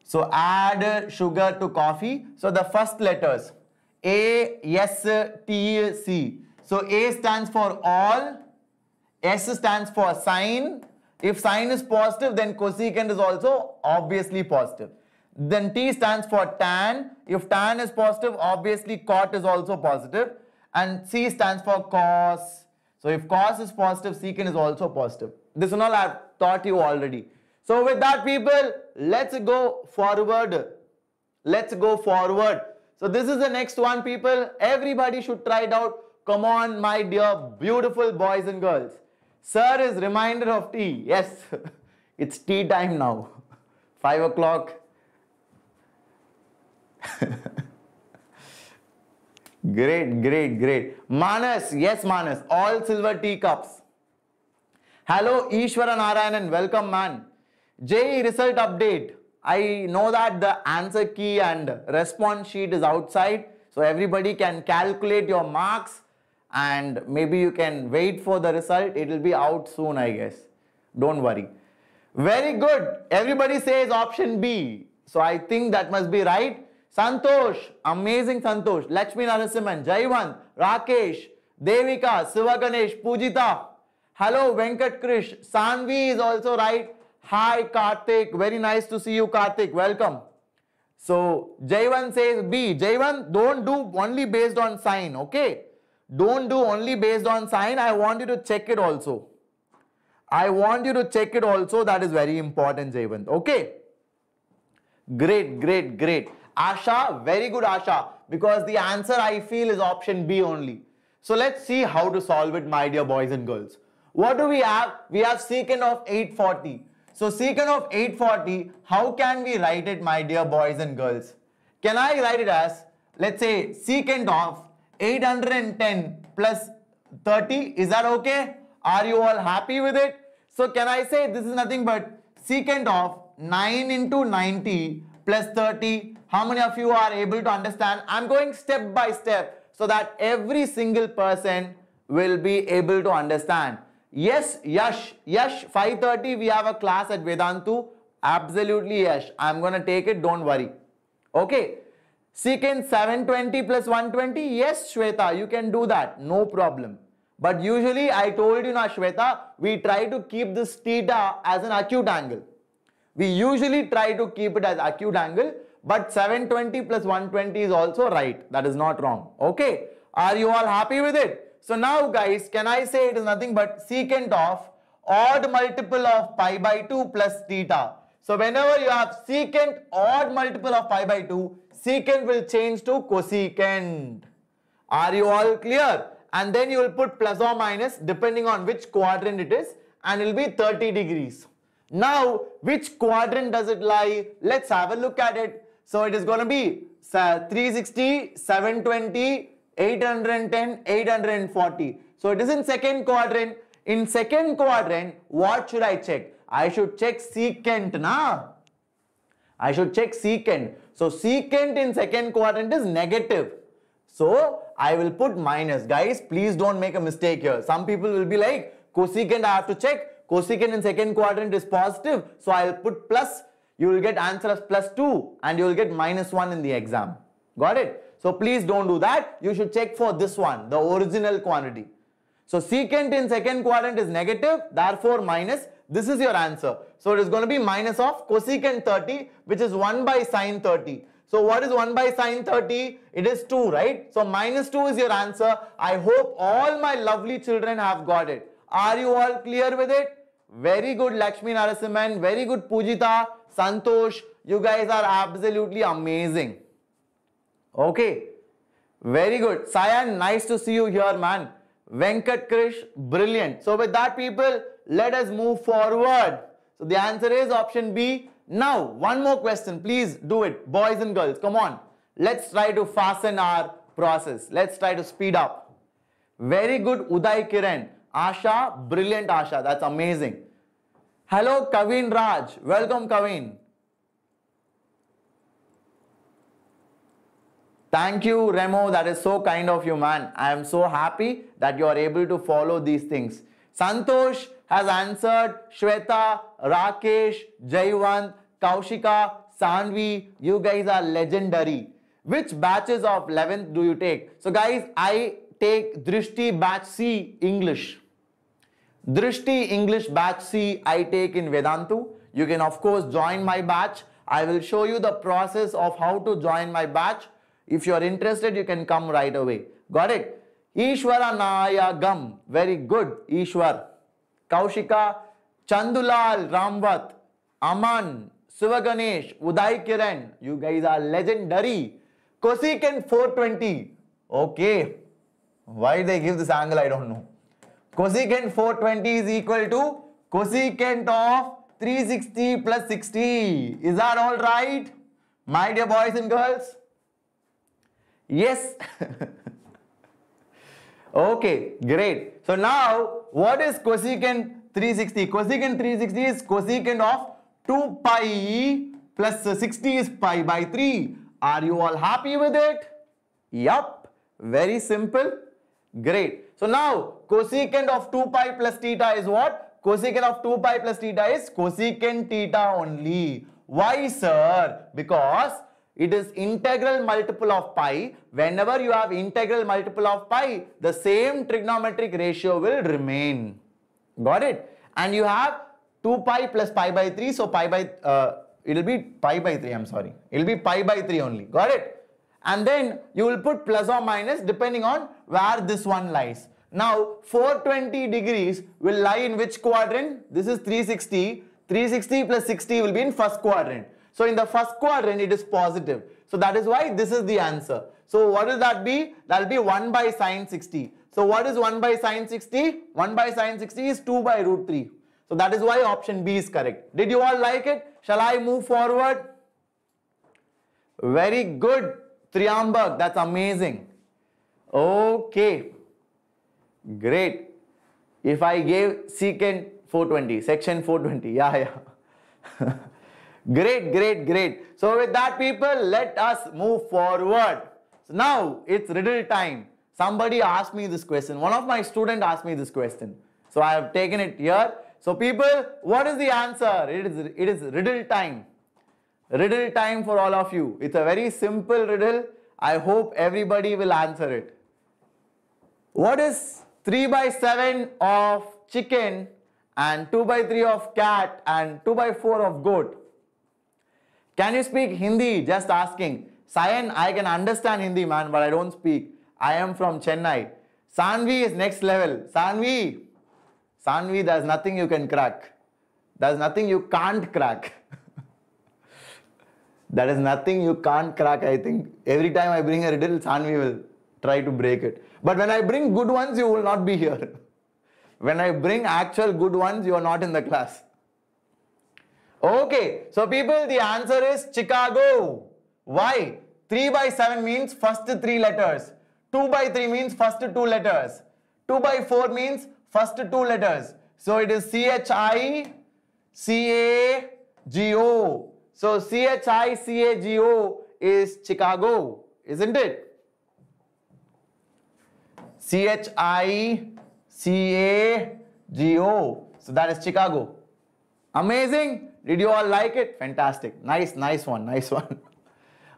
So add sugar to coffee. So the first letters A, S, T, C. So A stands for all S stands for sine. If sine is positive, then cosecant is also obviously positive. Then T stands for tan. If tan is positive, obviously cot is also positive. And C stands for cos. So if cos is positive, secant is also positive. This and all I've taught you already. So with that people, let's go forward. Let's go forward. So this is the next one people. Everybody should try it out. Come on my dear beautiful boys and girls. Sir is reminder of tea. Yes, it's tea time now. 5 o'clock. great, great, great. Manas, yes, Manas. All silver teacups. Hello, Ishwaran Narayanan. Welcome, man. JE result update. I know that the answer key and response sheet is outside. So everybody can calculate your marks and maybe you can wait for the result. It will be out soon, I guess. Don't worry. Very good. Everybody says option B. So I think that must be right. Santosh, amazing Santosh. Lakshmi Narasimhan, Jaivan, Rakesh, Devika, Sivaganesh, Pujita. Hello, Venkat Krish. Sanvi is also right. Hi, Karthik. Very nice to see you, Karthik. Welcome. So, Jaivan says B. Jaivan, don't do only based on sign, okay? Don't do only based on sign. I want you to check it also. I want you to check it also. That is very important, Jayanth. Okay. Great, great, great. Asha, very good Asha. Because the answer I feel is option B only. So let's see how to solve it, my dear boys and girls. What do we have? We have secant of 840. So secant of 840, how can we write it, my dear boys and girls? Can I write it as, let's say, secant of 810 plus 30. Is that okay? Are you all happy with it? So can I say this is nothing but secant of 9 into 90 plus 30. How many of you are able to understand? I'm going step by step so that every single person will be able to understand. Yes, Yash. Yash, 5.30 we have a class at Vedantu. Absolutely, Yash. I'm going to take it. Don't worry. Okay. Secant 720 plus 120? Yes, Shweta, you can do that. No problem. But usually, I told you now, Shweta, we try to keep this theta as an acute angle. We usually try to keep it as acute angle, but 720 plus 120 is also right. That is not wrong. Okay. Are you all happy with it? So now, guys, can I say it is nothing but secant of odd multiple of pi by 2 plus theta. So whenever you have secant odd multiple of pi by 2, secant will change to cosecant. Are you all clear? And then you will put plus or minus depending on which quadrant it is and it will be 30 degrees. Now, which quadrant does it lie? Let's have a look at it. So, it is going to be 360, 720, 810, 840. So, it is in second quadrant. In second quadrant, what should I check? I should check secant, na? I should check secant. So secant in second quadrant is negative. So I will put minus. Guys, please don't make a mistake here. Some people will be like, cosecant I have to check. Cosecant in second quadrant is positive. So I will put plus. You will get answer as plus 2 and you will get minus 1 in the exam. Got it? So please don't do that. You should check for this one, the original quantity. So secant in second quadrant is negative, therefore minus. This is your answer. So it is going to be minus of cosecant 30 which is 1 by sine 30. So what is 1 by sine 30? It is 2, right? So minus 2 is your answer. I hope all my lovely children have got it. Are you all clear with it? Very good Lakshmi Narasimhan, very good Pujita, Santosh. You guys are absolutely amazing. Okay. Very good. Sayan, nice to see you here, man. Venkat Krish, brilliant. So with that people, let us move forward. So the answer is option B. Now, one more question. Please do it. Boys and girls, come on. Let's try to fasten our process. Let's try to speed up. Very good, Uday Kiran. Asha, brilliant Asha. That's amazing. Hello, Kavin Raj. Welcome, Kavin. Thank you, Remo. That is so kind of you, man. I am so happy that you are able to follow these things. Santosh, has answered Shweta, Rakesh, Jaywan, Kaushika, Sanvi. You guys are legendary. Which batches of 11th do you take? So guys, I take Drishti batch C English. Drishti English batch C I take in Vedantu. You can of course join my batch. I will show you the process of how to join my batch. If you are interested, you can come right away. Got it? Ishwara Nayagam. Very good. Ishwar. Kaushika Chandulal Ramavat Aman Shiv Ganesh Uday Kiran you guys are legendary cosecant 420 okay why they give this angle I don't know cosecant 420 is equal to cosecant of 360 plus 60 is are all right my dear boys and girls yes okay great So now, what is cosecant 360? Cosecant 360 is cosecant of 2 pi plus 60 is pi by 3. Are you all happy with it? Yup. Very simple. Great. So now, cosecant of 2 pi plus theta is what? Cosecant of 2 pi plus theta is cosecant theta only. Why, sir? Because it is integral multiple of pi. Whenever you have integral multiple of pi, the same trigonometric ratio will remain. Got it? And you have 2 pi plus pi by 3. So pi by, uh, it'll be pi by 3, I'm sorry. It'll be pi by 3 only. Got it? And then you will put plus or minus depending on where this one lies. Now 420 degrees will lie in which quadrant? This is 360. 360 plus 60 will be in first quadrant. So in the first quadrant, it is positive. So that is why this is the answer. So what will that be? That will be 1 by sine 60. So what is 1 by sine 60? 1 by sine 60 is 2 by root 3. So that is why option B is correct. Did you all like it? Shall I move forward? Very good. Triambak, that's amazing. Okay. Great. If I gave secant 420, section 420, yeah, yeah. Great, great, great. So with that people, let us move forward. So now it's riddle time. Somebody asked me this question. One of my students asked me this question. So I have taken it here. So people, what is the answer? It is, it is riddle time. Riddle time for all of you. It's a very simple riddle. I hope everybody will answer it. What is 3 by 7 of chicken and 2 by 3 of cat and 2 by 4 of goat? Can you speak Hindi? Just asking. Sayan, I can understand Hindi, man, but I don't speak. I am from Chennai. Sanvi is next level. Sanvi. Sanvi, there's nothing you can crack. There's nothing you can't crack. there is nothing you can't crack, I think. Every time I bring a riddle, Sanvi will try to break it. But when I bring good ones, you will not be here. when I bring actual good ones, you are not in the class. Okay, so people, the answer is Chicago. Why? 3 by 7 means first 3 letters. 2 by 3 means first 2 letters. 2 by 4 means first 2 letters. So it is C-H-I-C-A-G-O. So C-H-I-C-A-G-O is Chicago, isn't it? C-H-I-C-A-G-O. So that is Chicago. Amazing. Did you all like it? Fantastic. Nice, nice one, nice one.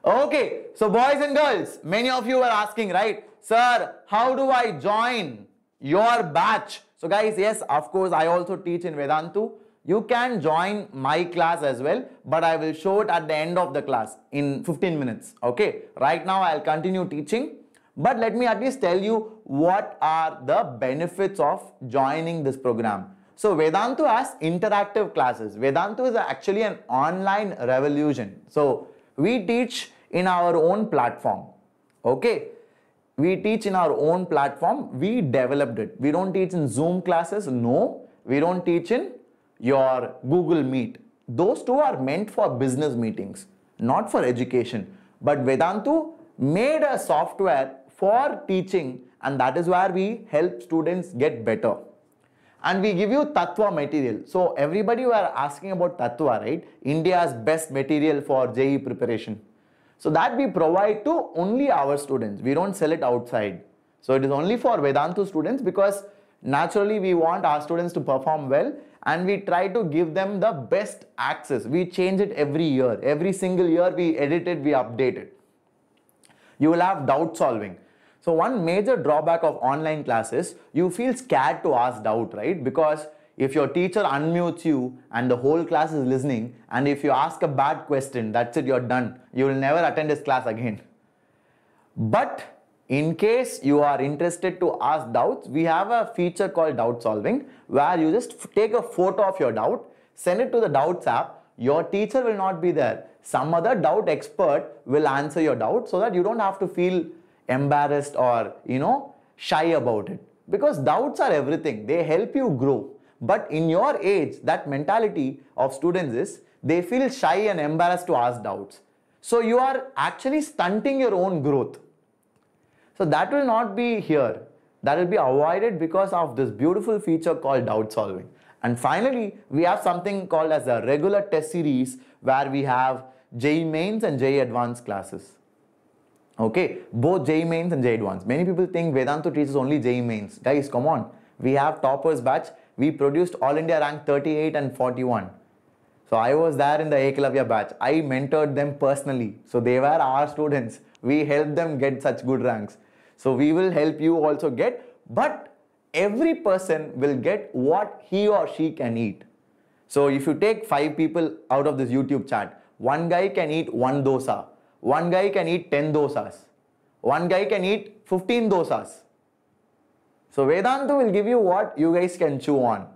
okay, so boys and girls, many of you were asking, right? Sir, how do I join your batch? So guys, yes, of course, I also teach in Vedantu. You can join my class as well, but I will show it at the end of the class in 15 minutes. Okay, right now I'll continue teaching. But let me at least tell you what are the benefits of joining this program. So Vedantu has interactive classes. Vedantu is actually an online revolution. So we teach in our own platform. Okay. We teach in our own platform. We developed it. We don't teach in Zoom classes. No. We don't teach in your Google Meet. Those two are meant for business meetings, not for education. But Vedantu made a software for teaching and that is where we help students get better and we give you Tatwa material. So everybody were asking about Tatwa, right? India's best material for JE preparation. So that we provide to only our students. We don't sell it outside. So it is only for Vedantu students because naturally we want our students to perform well and we try to give them the best access. We change it every year. Every single year we edit it, we update it. You will have doubt solving. So one major drawback of online classes, you feel scared to ask doubt, right? Because if your teacher unmutes you and the whole class is listening, and if you ask a bad question, that's it, you're done. You will never attend his class again. But in case you are interested to ask doubts, we have a feature called doubt solving where you just take a photo of your doubt, send it to the doubts app. Your teacher will not be there. Some other doubt expert will answer your doubt so that you don't have to feel embarrassed or, you know, shy about it. Because doubts are everything. They help you grow. But in your age, that mentality of students is they feel shy and embarrassed to ask doubts. So you are actually stunting your own growth. So that will not be here. That will be avoided because of this beautiful feature called doubt solving. And finally, we have something called as a regular test series where we have j mains and j advanced classes. Okay, both JE mains and JE advanced. Many people think Vedanta teaches only JE mains. Guys, come on. We have toppers batch. We produced All India rank 38 and 41. So I was there in the Ekilavya batch. I mentored them personally. So they were our students. We helped them get such good ranks. So we will help you also get. But every person will get what he or she can eat. So if you take five people out of this YouTube chat, one guy can eat one dosa one guy can eat 10 dosas. One guy can eat 15 dosas. So Vedanta will give you what you guys can chew on.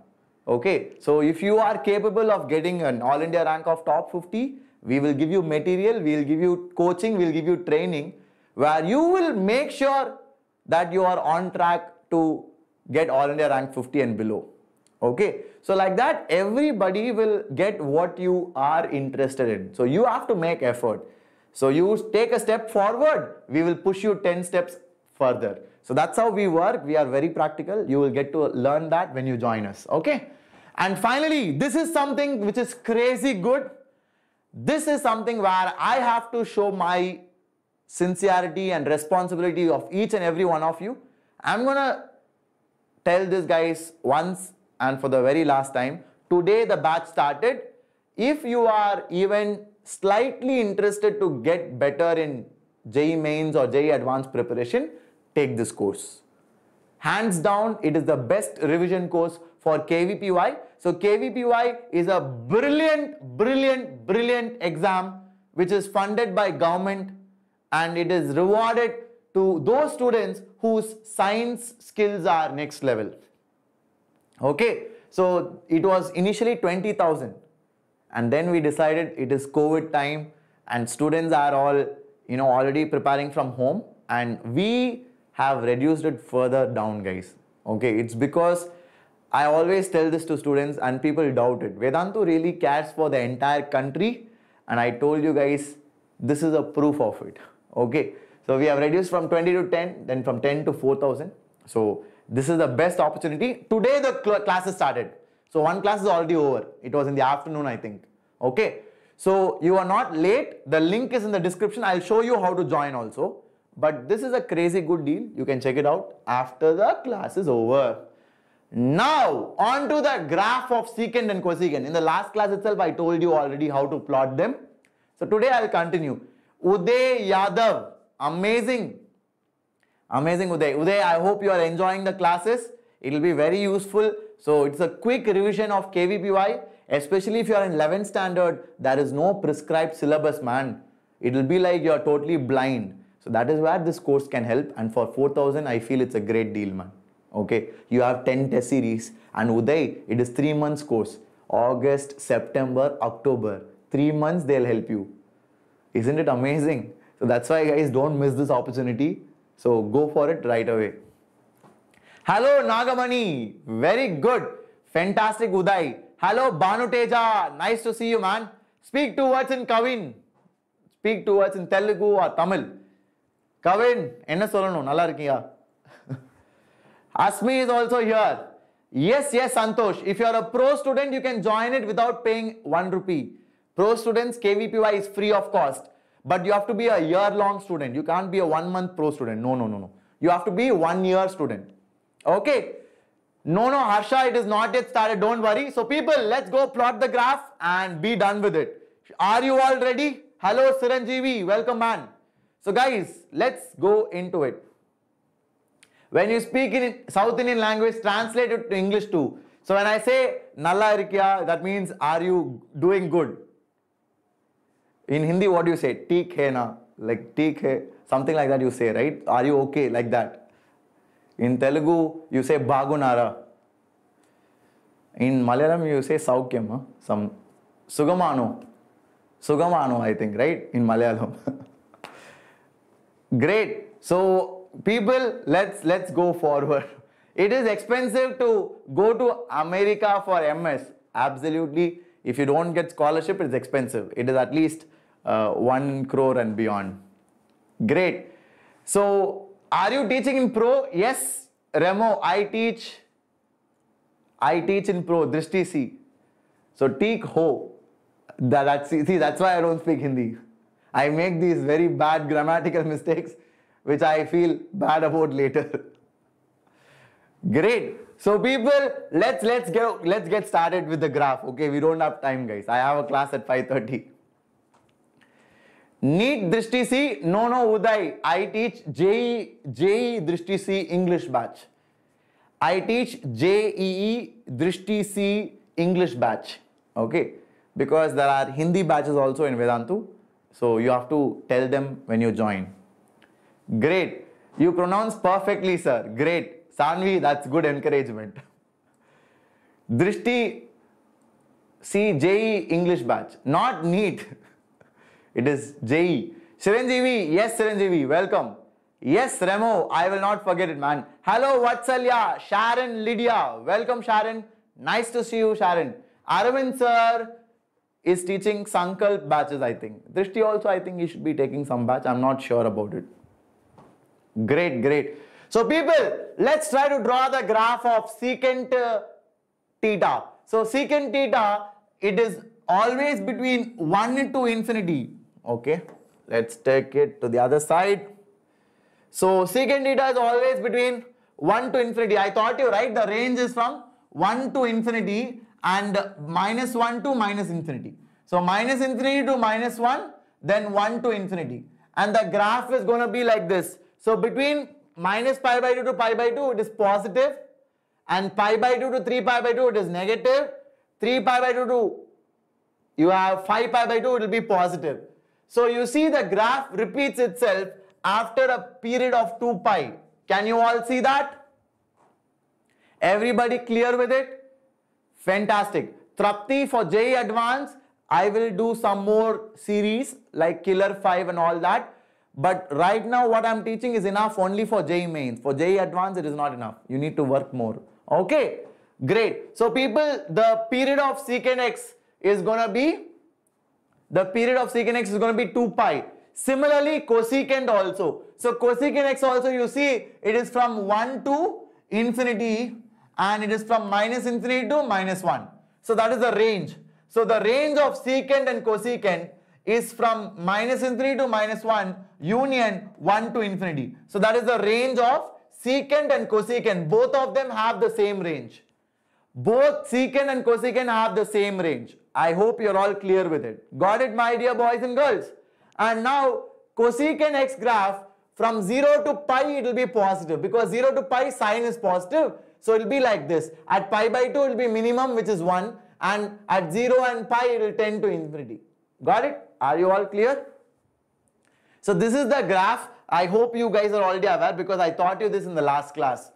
Okay. So if you are capable of getting an All India rank of top 50, we will give you material, we will give you coaching, we will give you training where you will make sure that you are on track to get All India rank 50 and below. Okay. So like that, everybody will get what you are interested in. So you have to make effort. So you take a step forward, we will push you 10 steps further. So that's how we work. We are very practical. You will get to learn that when you join us. Okay. And finally, this is something which is crazy good. This is something where I have to show my sincerity and responsibility of each and every one of you. I'm going to tell this guys once and for the very last time. Today the batch started. If you are even slightly interested to get better in JE mains or JE advanced preparation, take this course. Hands down, it is the best revision course for KVPY. So KVPY is a brilliant, brilliant, brilliant exam which is funded by government and it is rewarded to those students whose science skills are next level. Okay, so it was initially 20,000 and then we decided it is COVID time and students are all, you know, already preparing from home. And we have reduced it further down, guys. Okay, it's because I always tell this to students and people doubt it. Vedantu really cares for the entire country and I told you guys this is a proof of it. Okay, so we have reduced from 20 to 10, then from 10 to 4000. So this is the best opportunity. Today the cl classes started. So one class is already over. It was in the afternoon, I think. Okay. So you are not late. The link is in the description. I'll show you how to join also. But this is a crazy good deal. You can check it out after the class is over. Now, on to the graph of secant and cosecant. In the last class itself, I told you already how to plot them. So today I'll continue. Uday Yadav, amazing. Amazing Uday. Uday, I hope you are enjoying the classes. It will be very useful. So it's a quick revision of KVPY, especially if you are in 11th standard, there is no prescribed syllabus, man. It will be like you're totally blind. So that is where this course can help and for 4000, I feel it's a great deal, man. Okay, you have 10 test series and Uday, it is 3 months course. August, September, October. 3 months they'll help you. Isn't it amazing? So that's why guys, don't miss this opportunity. So go for it right away. Hello Nagamani. Very good. Fantastic Uday. Hello Banuteja. Nice to see you man. Speak two words in Kavin. Speak two words in Telugu or Tamil. Kavin, என்ன சொல்லணும் நல்லா இருக்கியா Asmi is also here. Yes, yes, Santosh. If you are a pro student, you can join it without paying 1 rupee. Pro students, KVPY is free of cost. But you have to be a year long student. You can't be a one month pro student. No, no, no, no. You have to be one year student. Okay. No, no, Harsha, it is not yet started. Don't worry. So people, let's go plot the graph and be done with it. Are you all ready? Hello, Siranjeevi. Welcome, man. So guys, let's go into it. When you speak in South Indian language, translate it to English too. So when I say Nalla Irikya, that means are you doing good? In Hindi, what do you say? Teek hai na. Like teek hai. Something like that you say, right? Are you okay? Like that. In Telugu, you say Bagunara. In Malayalam, you say Saukyam. Huh? Some Sugamano. Sugamano, I think, right? In Malayalam. Great. So, people, let's let's go forward. It is expensive to go to America for MS. Absolutely. If you don't get scholarship, it's expensive. It is at least uh, 1 crore and beyond. Great. So, are you teaching in pro? Yes, Remo, I teach. I teach in pro, Drishti C. So teek ho. That, that's, see, that's why I don't speak Hindi. I make these very bad grammatical mistakes, which I feel bad about later. Great. So people, let's let's get let's get started with the graph. Okay, we don't have time, guys. I have a class at 5:30. NEET drishti C no no udai i teach JEE JEE drishti C english batch i teach jee drishti C english batch okay because there are hindi batches also in vedantu so you have to tell them when you join great you pronounce perfectly sir great sanvi that's good encouragement drishti see je english batch not neat It is JE. Chiranjeevi, yes Chiranjeevi, welcome. Yes Remo, I will not forget it man. Hello Vatsalya, Sharon Lydia, welcome Sharon. Nice to see you Sharon. Arvind sir is teaching Sankalp batches I think. Drishti also I think he should be taking some batch, I'm not sure about it. Great, great. So people, let's try to draw the graph of secant uh, theta. So secant theta, it is always between 1 to infinity okay let's take it to the other side so secant theta is always between 1 to infinity i thought you right the range is from 1 to infinity and minus 1 to minus infinity so minus infinity to minus 1 then 1 to infinity and the graph is going to be like this so between minus pi by 2 to pi by 2 it is positive and pi by 2 to 3 pi by 2 it is negative 3 pi by 2 to you have 5 pi by 2 it will be positive so you see the graph repeats itself after a period of 2 pi. Can you all see that? Everybody clear with it? Fantastic. Trapti for JE Advance, I will do some more series like Killer 5 and all that. But right now what I'm teaching is enough only for JE Main. For JE Advance it is not enough. You need to work more. Okay. Great. So people, the period of secant x is going to be the period of secant x is going to be 2 pi. Similarly, cosecant also. So cosecant x also you see it is from 1 to infinity and it is from minus infinity to minus 1. So that is the range. So the range of secant and cosecant is from minus infinity to minus 1 union 1 to infinity. So that is the range of secant and cosecant. Both of them have the same range. Both secant and cosecant have the same range. I hope you're all clear with it. Got it, my dear boys and girls? And now, cosecant x graph, from 0 to pi, it will be positive because 0 to pi, sine is positive. So, it will be like this. At pi by 2, it will be minimum, which is 1. And at 0 and pi, it will tend to infinity. Got it? Are you all clear? So, this is the graph. I hope you guys are already aware because I taught you this in the last class.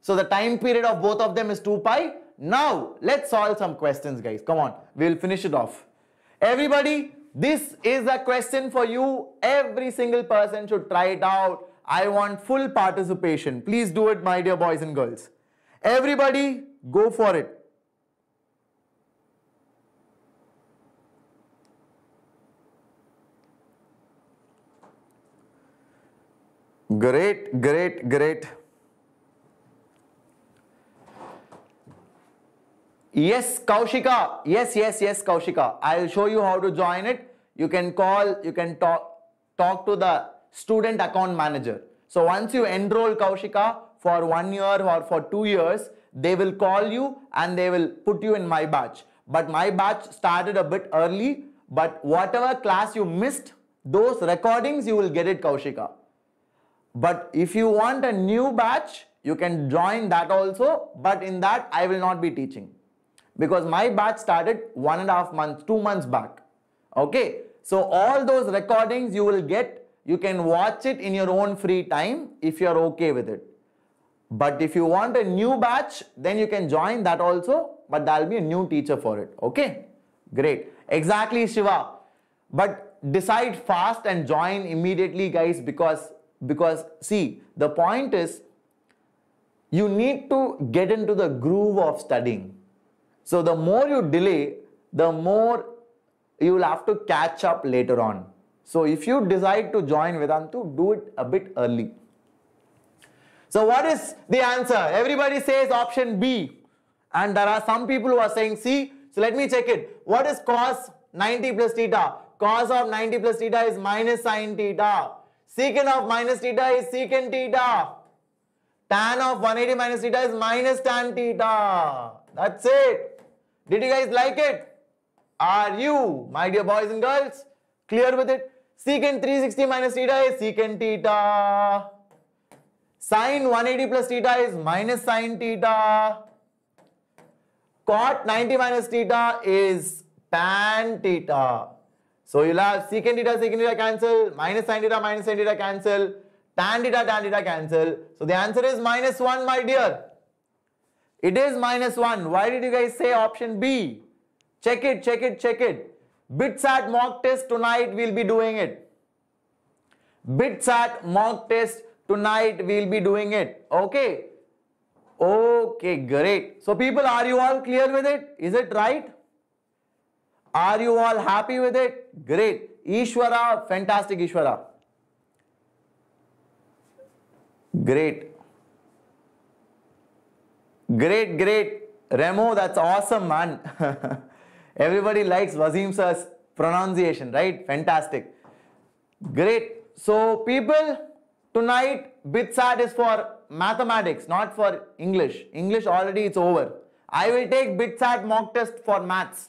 So, the time period of both of them is 2 pi now, let's solve some questions, guys. Come on, we'll finish it off. Everybody, this is a question for you. Every single person should try it out. I want full participation. Please do it, my dear boys and girls. Everybody, go for it. Great, great, great. Yes, Kaushika. Yes, yes, yes, Kaushika. I'll show you how to join it. You can call, you can talk, talk to the student account manager. So once you enroll Kaushika for one year or for two years, they will call you and they will put you in my batch. But my batch started a bit early, but whatever class you missed, those recordings you will get it Kaushika. But if you want a new batch, you can join that also, but in that I will not be teaching because my batch started one and a half months, two months back. Okay. So all those recordings you will get, you can watch it in your own free time if you are okay with it. But if you want a new batch, then you can join that also, but there will be a new teacher for it. Okay. Great. Exactly, Shiva. But decide fast and join immediately guys because, because see, the point is you need to get into the groove of studying so the more you delay, the more you will have to catch up later on. So if you decide to join Vedantu, do it a bit early. So what is the answer? Everybody says option B. And there are some people who are saying C. So let me check it. What is cos 90 plus theta? Cos of 90 plus theta is minus sine theta. Secant of minus theta is secant theta. Tan of 180 minus theta is minus tan theta. That's it. Did you guys like it? Are you, my dear boys and girls, clear with it? Secant 360 minus theta is secant theta. Sine 180 plus theta is minus sine theta. Cot 90 minus theta is tan theta. So you'll have secant theta, secant theta cancel, minus sine theta, minus sine theta cancel, tan theta, tan theta cancel. So the answer is minus 1, my dear. It is minus 1. Why did you guys say option B? Check it, check it, check it. BitSat mock test tonight we'll be doing it. BitSat mock test tonight we'll be doing it. Okay. Okay, great. So people, are you all clear with it? Is it right? Are you all happy with it? Great. Ishwara, fantastic Ishwara. Great. Great, great. Remo, that's awesome, man. Everybody likes Wazim sir's pronunciation, right? Fantastic. Great. So, people, tonight, BitSat is for mathematics, not for English. English already it's over. I will take BitSat mock test for maths.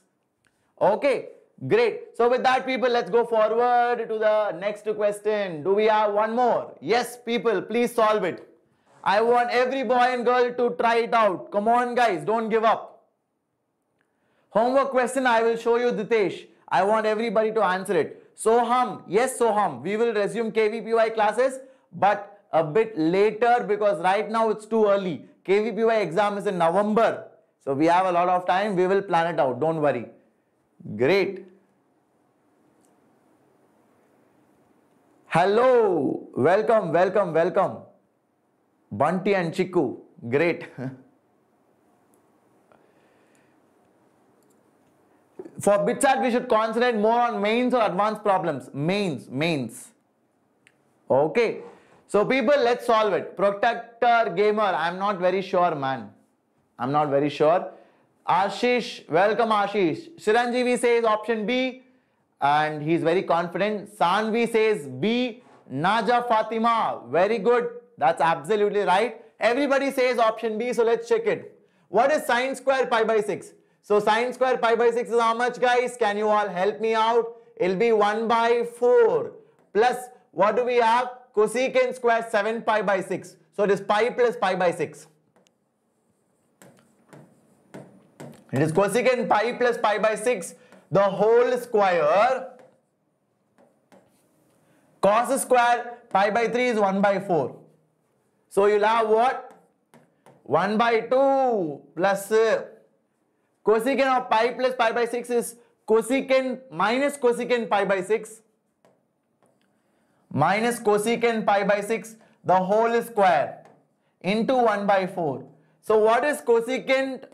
Okay, great. So with that, people, let's go forward to the next question. Do we have one more? Yes, people, please solve it. I want every boy and girl to try it out. Come on guys, don't give up. Homework question I will show you Ditesh. I want everybody to answer it. Soham, yes Soham, we will resume KVPY classes but a bit later because right now it's too early. KVPY exam is in November. So we have a lot of time, we will plan it out, don't worry. Great. Hello, welcome, welcome, welcome. Bunty and Chiku, great. For BitSat, we should concentrate more on mains or advanced problems. Mains, mains. Okay. So people, let's solve it. Protector Gamer, I'm not very sure, man. I'm not very sure. Ashish, welcome Ashish. Siranjeevi says option B and he's very confident. Sanvi says B. Naja Fatima, very good. That's absolutely right. Everybody says option B, so let's check it. What is sine square pi by 6? So sine square pi by 6 is how much guys? Can you all help me out? It'll be 1 by 4 plus what do we have? Cosecant square 7 pi by 6. So it is pi plus pi by 6. It is cosecant pi plus pi by 6 the whole square cos square pi by 3 is 1 by 4. So you'll have what? 1 by 2 plus uh, cosecant of pi plus pi by 6 is cosecant minus cosecant pi by 6 minus cosecant pi by 6 the whole square into 1 by 4. So what is cosecant?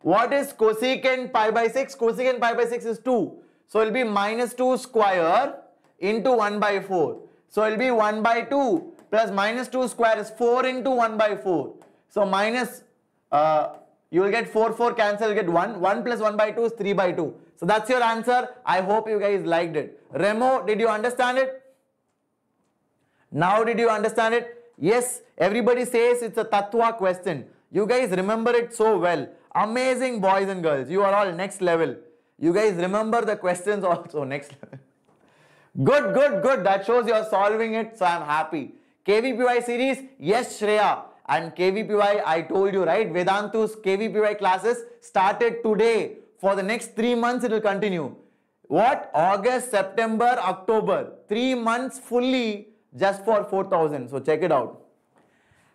What is cosecant pi by 6? Cosecant pi by 6 is 2. So it will be minus 2 square into 1 by 4. So it will be 1 by 2 plus minus 2 square is 4 into 1 by 4. So minus, uh, you will get 4, 4 cancel, you get 1. 1 plus 1 by 2 is 3 by 2. So that's your answer. I hope you guys liked it. Remo, did you understand it? Now did you understand it? Yes, everybody says it's a tatwa question. You guys remember it so well. Amazing boys and girls. You are all next level. You guys remember the questions also next level. good, good, good. That shows you are solving it. So I'm happy. KVPY series, yes Shreya. And KVPY, I told you, right? Vedantu's KVPY classes started today. For the next three months, it will continue. What? August, September, October. Three months fully just for 4000. So check it out.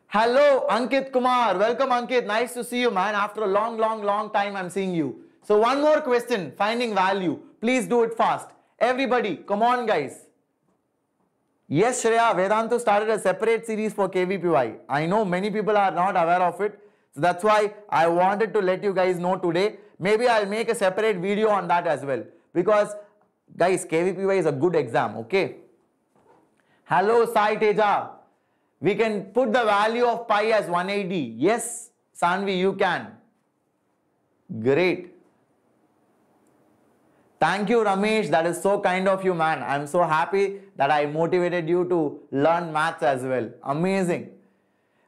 Hello, Ankit Kumar. Welcome, Ankit. Nice to see you, man. After a long, long, long time, I'm seeing you. So one more question, finding value. Please do it fast. Everybody, come on, guys. Yes, Shreya, Vedantu started a separate series for KVPY. I know many people are not aware of it. So that's why I wanted to let you guys know today. Maybe I'll make a separate video on that as well. Because guys, KVPY is a good exam, okay? Hello, Sai Teja. We can put the value of pi as 180. Yes, Sanvi, you can. Great. Thank you, Ramesh. That is so kind of you, man. I'm so happy that I motivated you to learn maths as well. Amazing.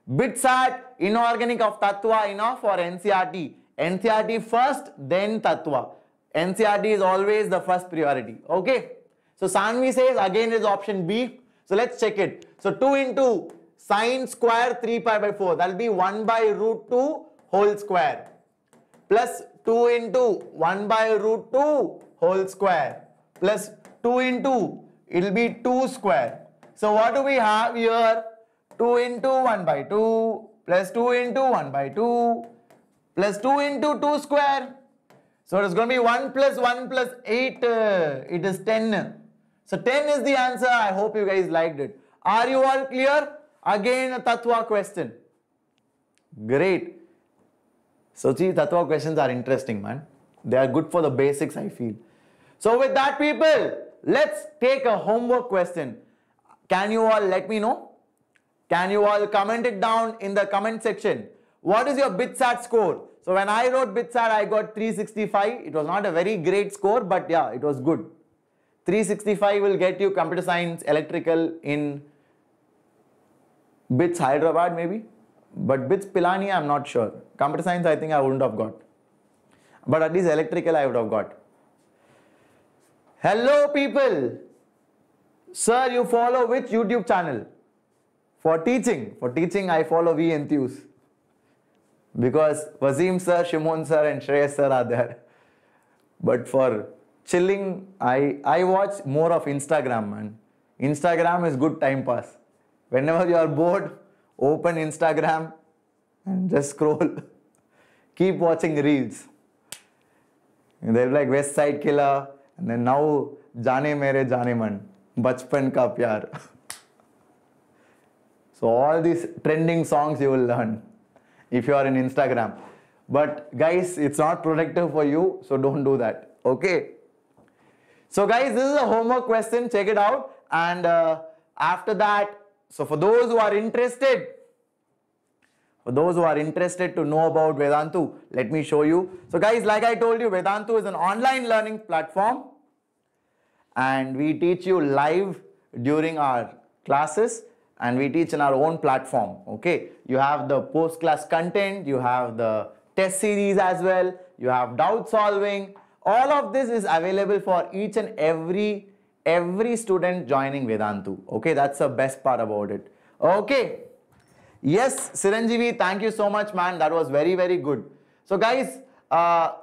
BitSat, inorganic of Tattva enough for NCRT. NCRT first, then Tattva. NCRT is always the first priority. Okay. So Sanvi says again is option B. So let's check it. So 2 into sine square 3 pi by 4. That will be 1 by root 2 whole square. Plus 2 into 1 by root 2 whole square plus 2 into it will be 2 square. So what do we have here? 2 into 1 by 2 plus 2 into 1 by 2 plus 2 into 2 square. So it is going to be 1 plus 1 plus 8. Uh, it is 10. So 10 is the answer. I hope you guys liked it. Are you all clear? Again a Tatwa question. Great. So see, Tatwa questions are interesting, man. They are good for the basics, I feel. So with that people, let's take a homework question. Can you all let me know? Can you all comment it down in the comment section? What is your BitSat score? So when I wrote BitSat, I got 365. It was not a very great score, but yeah, it was good. 365 will get you computer science, electrical in BITS Hyderabad maybe. But BITS Pilani, I'm not sure. Computer science, I think I wouldn't have got. But at least electrical, I would have got. Hello people. Sir, you follow which YouTube channel? For teaching. For teaching, I follow VNTUs. Because Wazim sir, Shimon sir and Shreyas sir are there. But for chilling, I, I watch more of Instagram, man. Instagram is good time pass. Whenever you are bored, open Instagram and just scroll. Keep watching reels. They're like West Side Killer, and then now, Jane Mere Jane Man, Bachpan Ka Pyar. so all these trending songs you will learn if you are in Instagram. But guys, it's not productive for you, so don't do that. Okay. So guys, this is a homework question. Check it out. And uh, after that, so for those who are interested, for those who are interested to know about Vedantu, let me show you. So guys, like I told you, Vedantu is an online learning platform and we teach you live during our classes and we teach in our own platform, okay? You have the post-class content, you have the test series as well, you have doubt solving. All of this is available for each and every every student joining Vedantu. Okay, that's the best part about it. Okay. Yes, Siranjeevi, thank you so much, man. That was very, very good. So, guys, uh,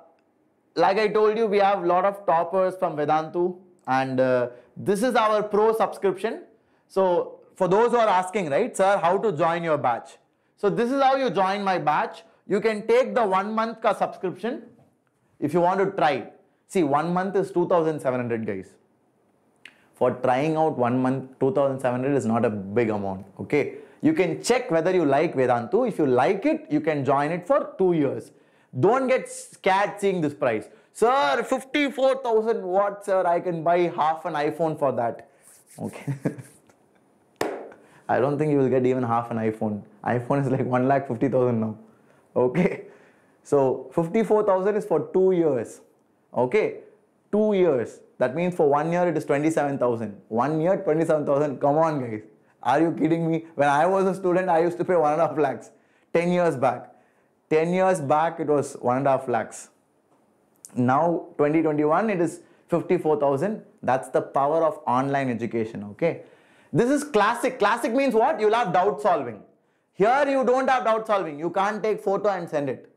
like I told you, we have a lot of toppers from Vedantu, and uh, this is our pro subscription. So, for those who are asking, right, sir, how to join your batch? So, this is how you join my batch. You can take the one month ka subscription if you want to try. See, one month is 2700, guys. For trying out one month, 2700 is not a big amount, okay? You can check whether you like Vedantu. If you like it, you can join it for two years. Don't get scared seeing this price. Sir, 54,000 what, sir? I can buy half an iPhone for that. Okay. I don't think you will get even half an iPhone. iPhone is like 1,50,000 now. Okay. So 54,000 is for two years. Okay. Two years. That means for one year it is 27,000. One year 27,000. Come on guys. Are you kidding me? When I was a student, I used to pay one and a half lakhs 10 years back. 10 years back, it was one and a half lakhs. Now, 2021, it is 54,000. That's the power of online education. Okay. This is classic. Classic means what? You'll have doubt solving. Here, you don't have doubt solving. You can't take photo and send it.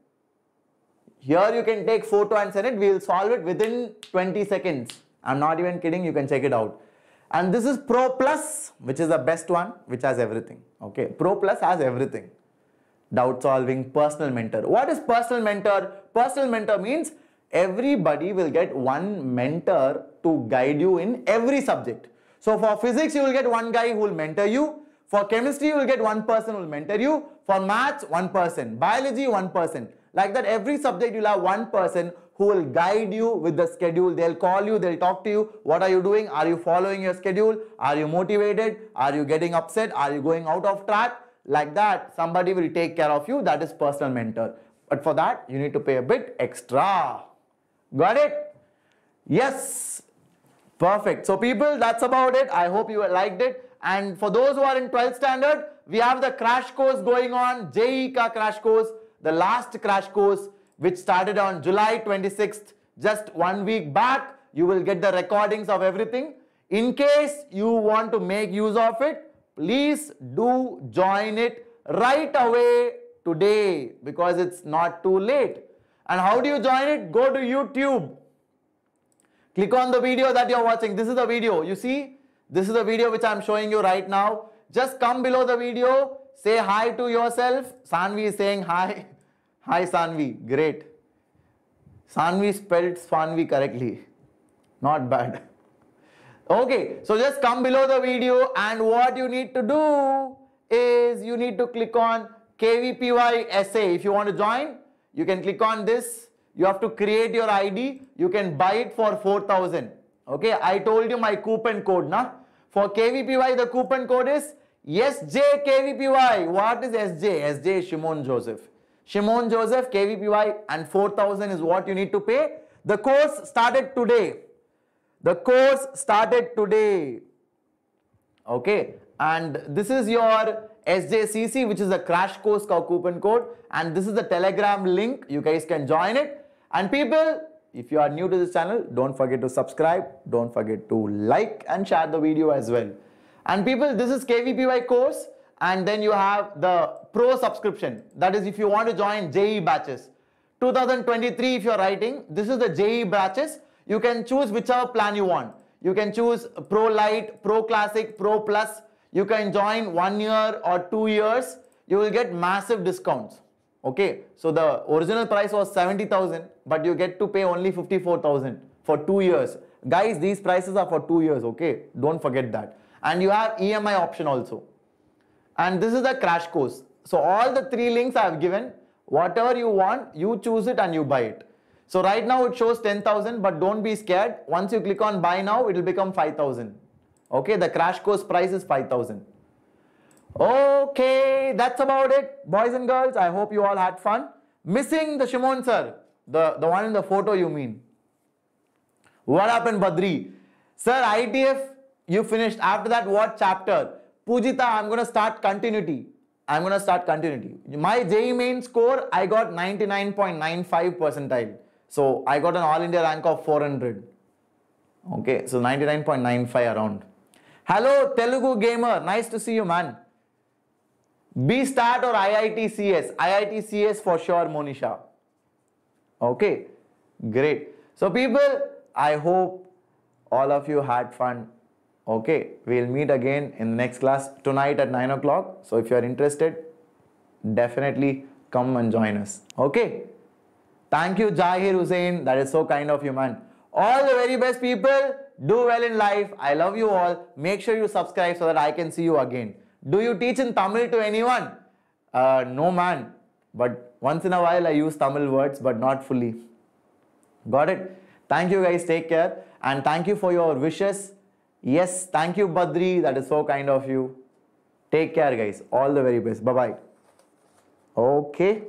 Here, you can take photo and send it. We'll solve it within 20 seconds. I'm not even kidding. You can check it out and this is Pro Plus which is the best one which has everything. Okay, Pro Plus has everything. Doubt solving, personal mentor. What is personal mentor? Personal mentor means everybody will get one mentor to guide you in every subject. So for physics you will get one guy who will mentor you. For chemistry you will get one person who will mentor you. For maths one person. Biology one person. Like that every subject you will have one person who will guide you with the schedule. They'll call you, they'll talk to you. What are you doing? Are you following your schedule? Are you motivated? Are you getting upset? Are you going out of track? Like that, somebody will take care of you. That is personal mentor. But for that, you need to pay a bit extra. Got it? Yes. Perfect. So people, that's about it. I hope you liked it. And for those who are in 12th standard, we have the crash course going on. JE ka crash course. The last crash course which started on July 26th, just one week back. You will get the recordings of everything. In case you want to make use of it, please do join it right away today because it's not too late. And how do you join it? Go to YouTube. Click on the video that you're watching. This is the video. You see, this is the video which I'm showing you right now. Just come below the video. Say hi to yourself. Sanvi is saying hi. Hi Sanvi, great. Sanvi spelled Sanvi correctly. Not bad. Okay, so just come below the video and what you need to do is you need to click on KVPY essay. If you want to join, you can click on this. You have to create your ID. You can buy it for 4000. Okay, I told you my coupon code. Na? For KVPY, the coupon code is SJKVPY. What is SJ? SJ is Shimon Joseph. Shimon Joseph, KVPY and 4000 is what you need to pay. The course started today. The course started today. Okay. And this is your SJCC which is the crash course coupon code and this is the telegram link. You guys can join it. And people, if you are new to this channel, don't forget to subscribe. Don't forget to like and share the video as well. And people, this is KVPY course and then you have the pro subscription that is if you want to join JE batches 2023 if you are writing this is the JE batches you can choose whichever plan you want you can choose pro light pro classic pro plus you can join one year or two years you will get massive discounts okay so the original price was 70000 but you get to pay only 54000 for two years guys these prices are for two years okay don't forget that and you have EMI option also and this is the crash course. So all the three links I have given, whatever you want, you choose it and you buy it. So right now it shows 10,000 but don't be scared. Once you click on buy now, it will become 5,000. Okay, the crash course price is 5,000. Okay, that's about it. Boys and girls, I hope you all had fun. Missing the Shimon sir, the, the one in the photo you mean. What happened Badri? Sir, ITF, you finished. After that, what chapter? Pujita, I'm going to start continuity. I'm going to start continuity. My JE main score, I got 99.95 percentile. So I got an all India rank of 400. Okay, so 99.95 around. Hello, Telugu gamer. Nice to see you, man. B start or IITCS? IITCS for sure, Monisha. Okay, great. So people, I hope all of you had fun Okay, we'll meet again in the next class tonight at 9 o'clock. So if you are interested, definitely come and join us. Okay. Thank you, Jahir Hussain. That is so kind of you, man. All the very best people. Do well in life. I love you all. Make sure you subscribe so that I can see you again. Do you teach in Tamil to anyone? Uh, no, man. But once in a while, I use Tamil words, but not fully. Got it? Thank you, guys. Take care. And thank you for your wishes Yes, thank you, Badri. That is so kind of you. Take care, guys. All the very best. Bye bye. Okay.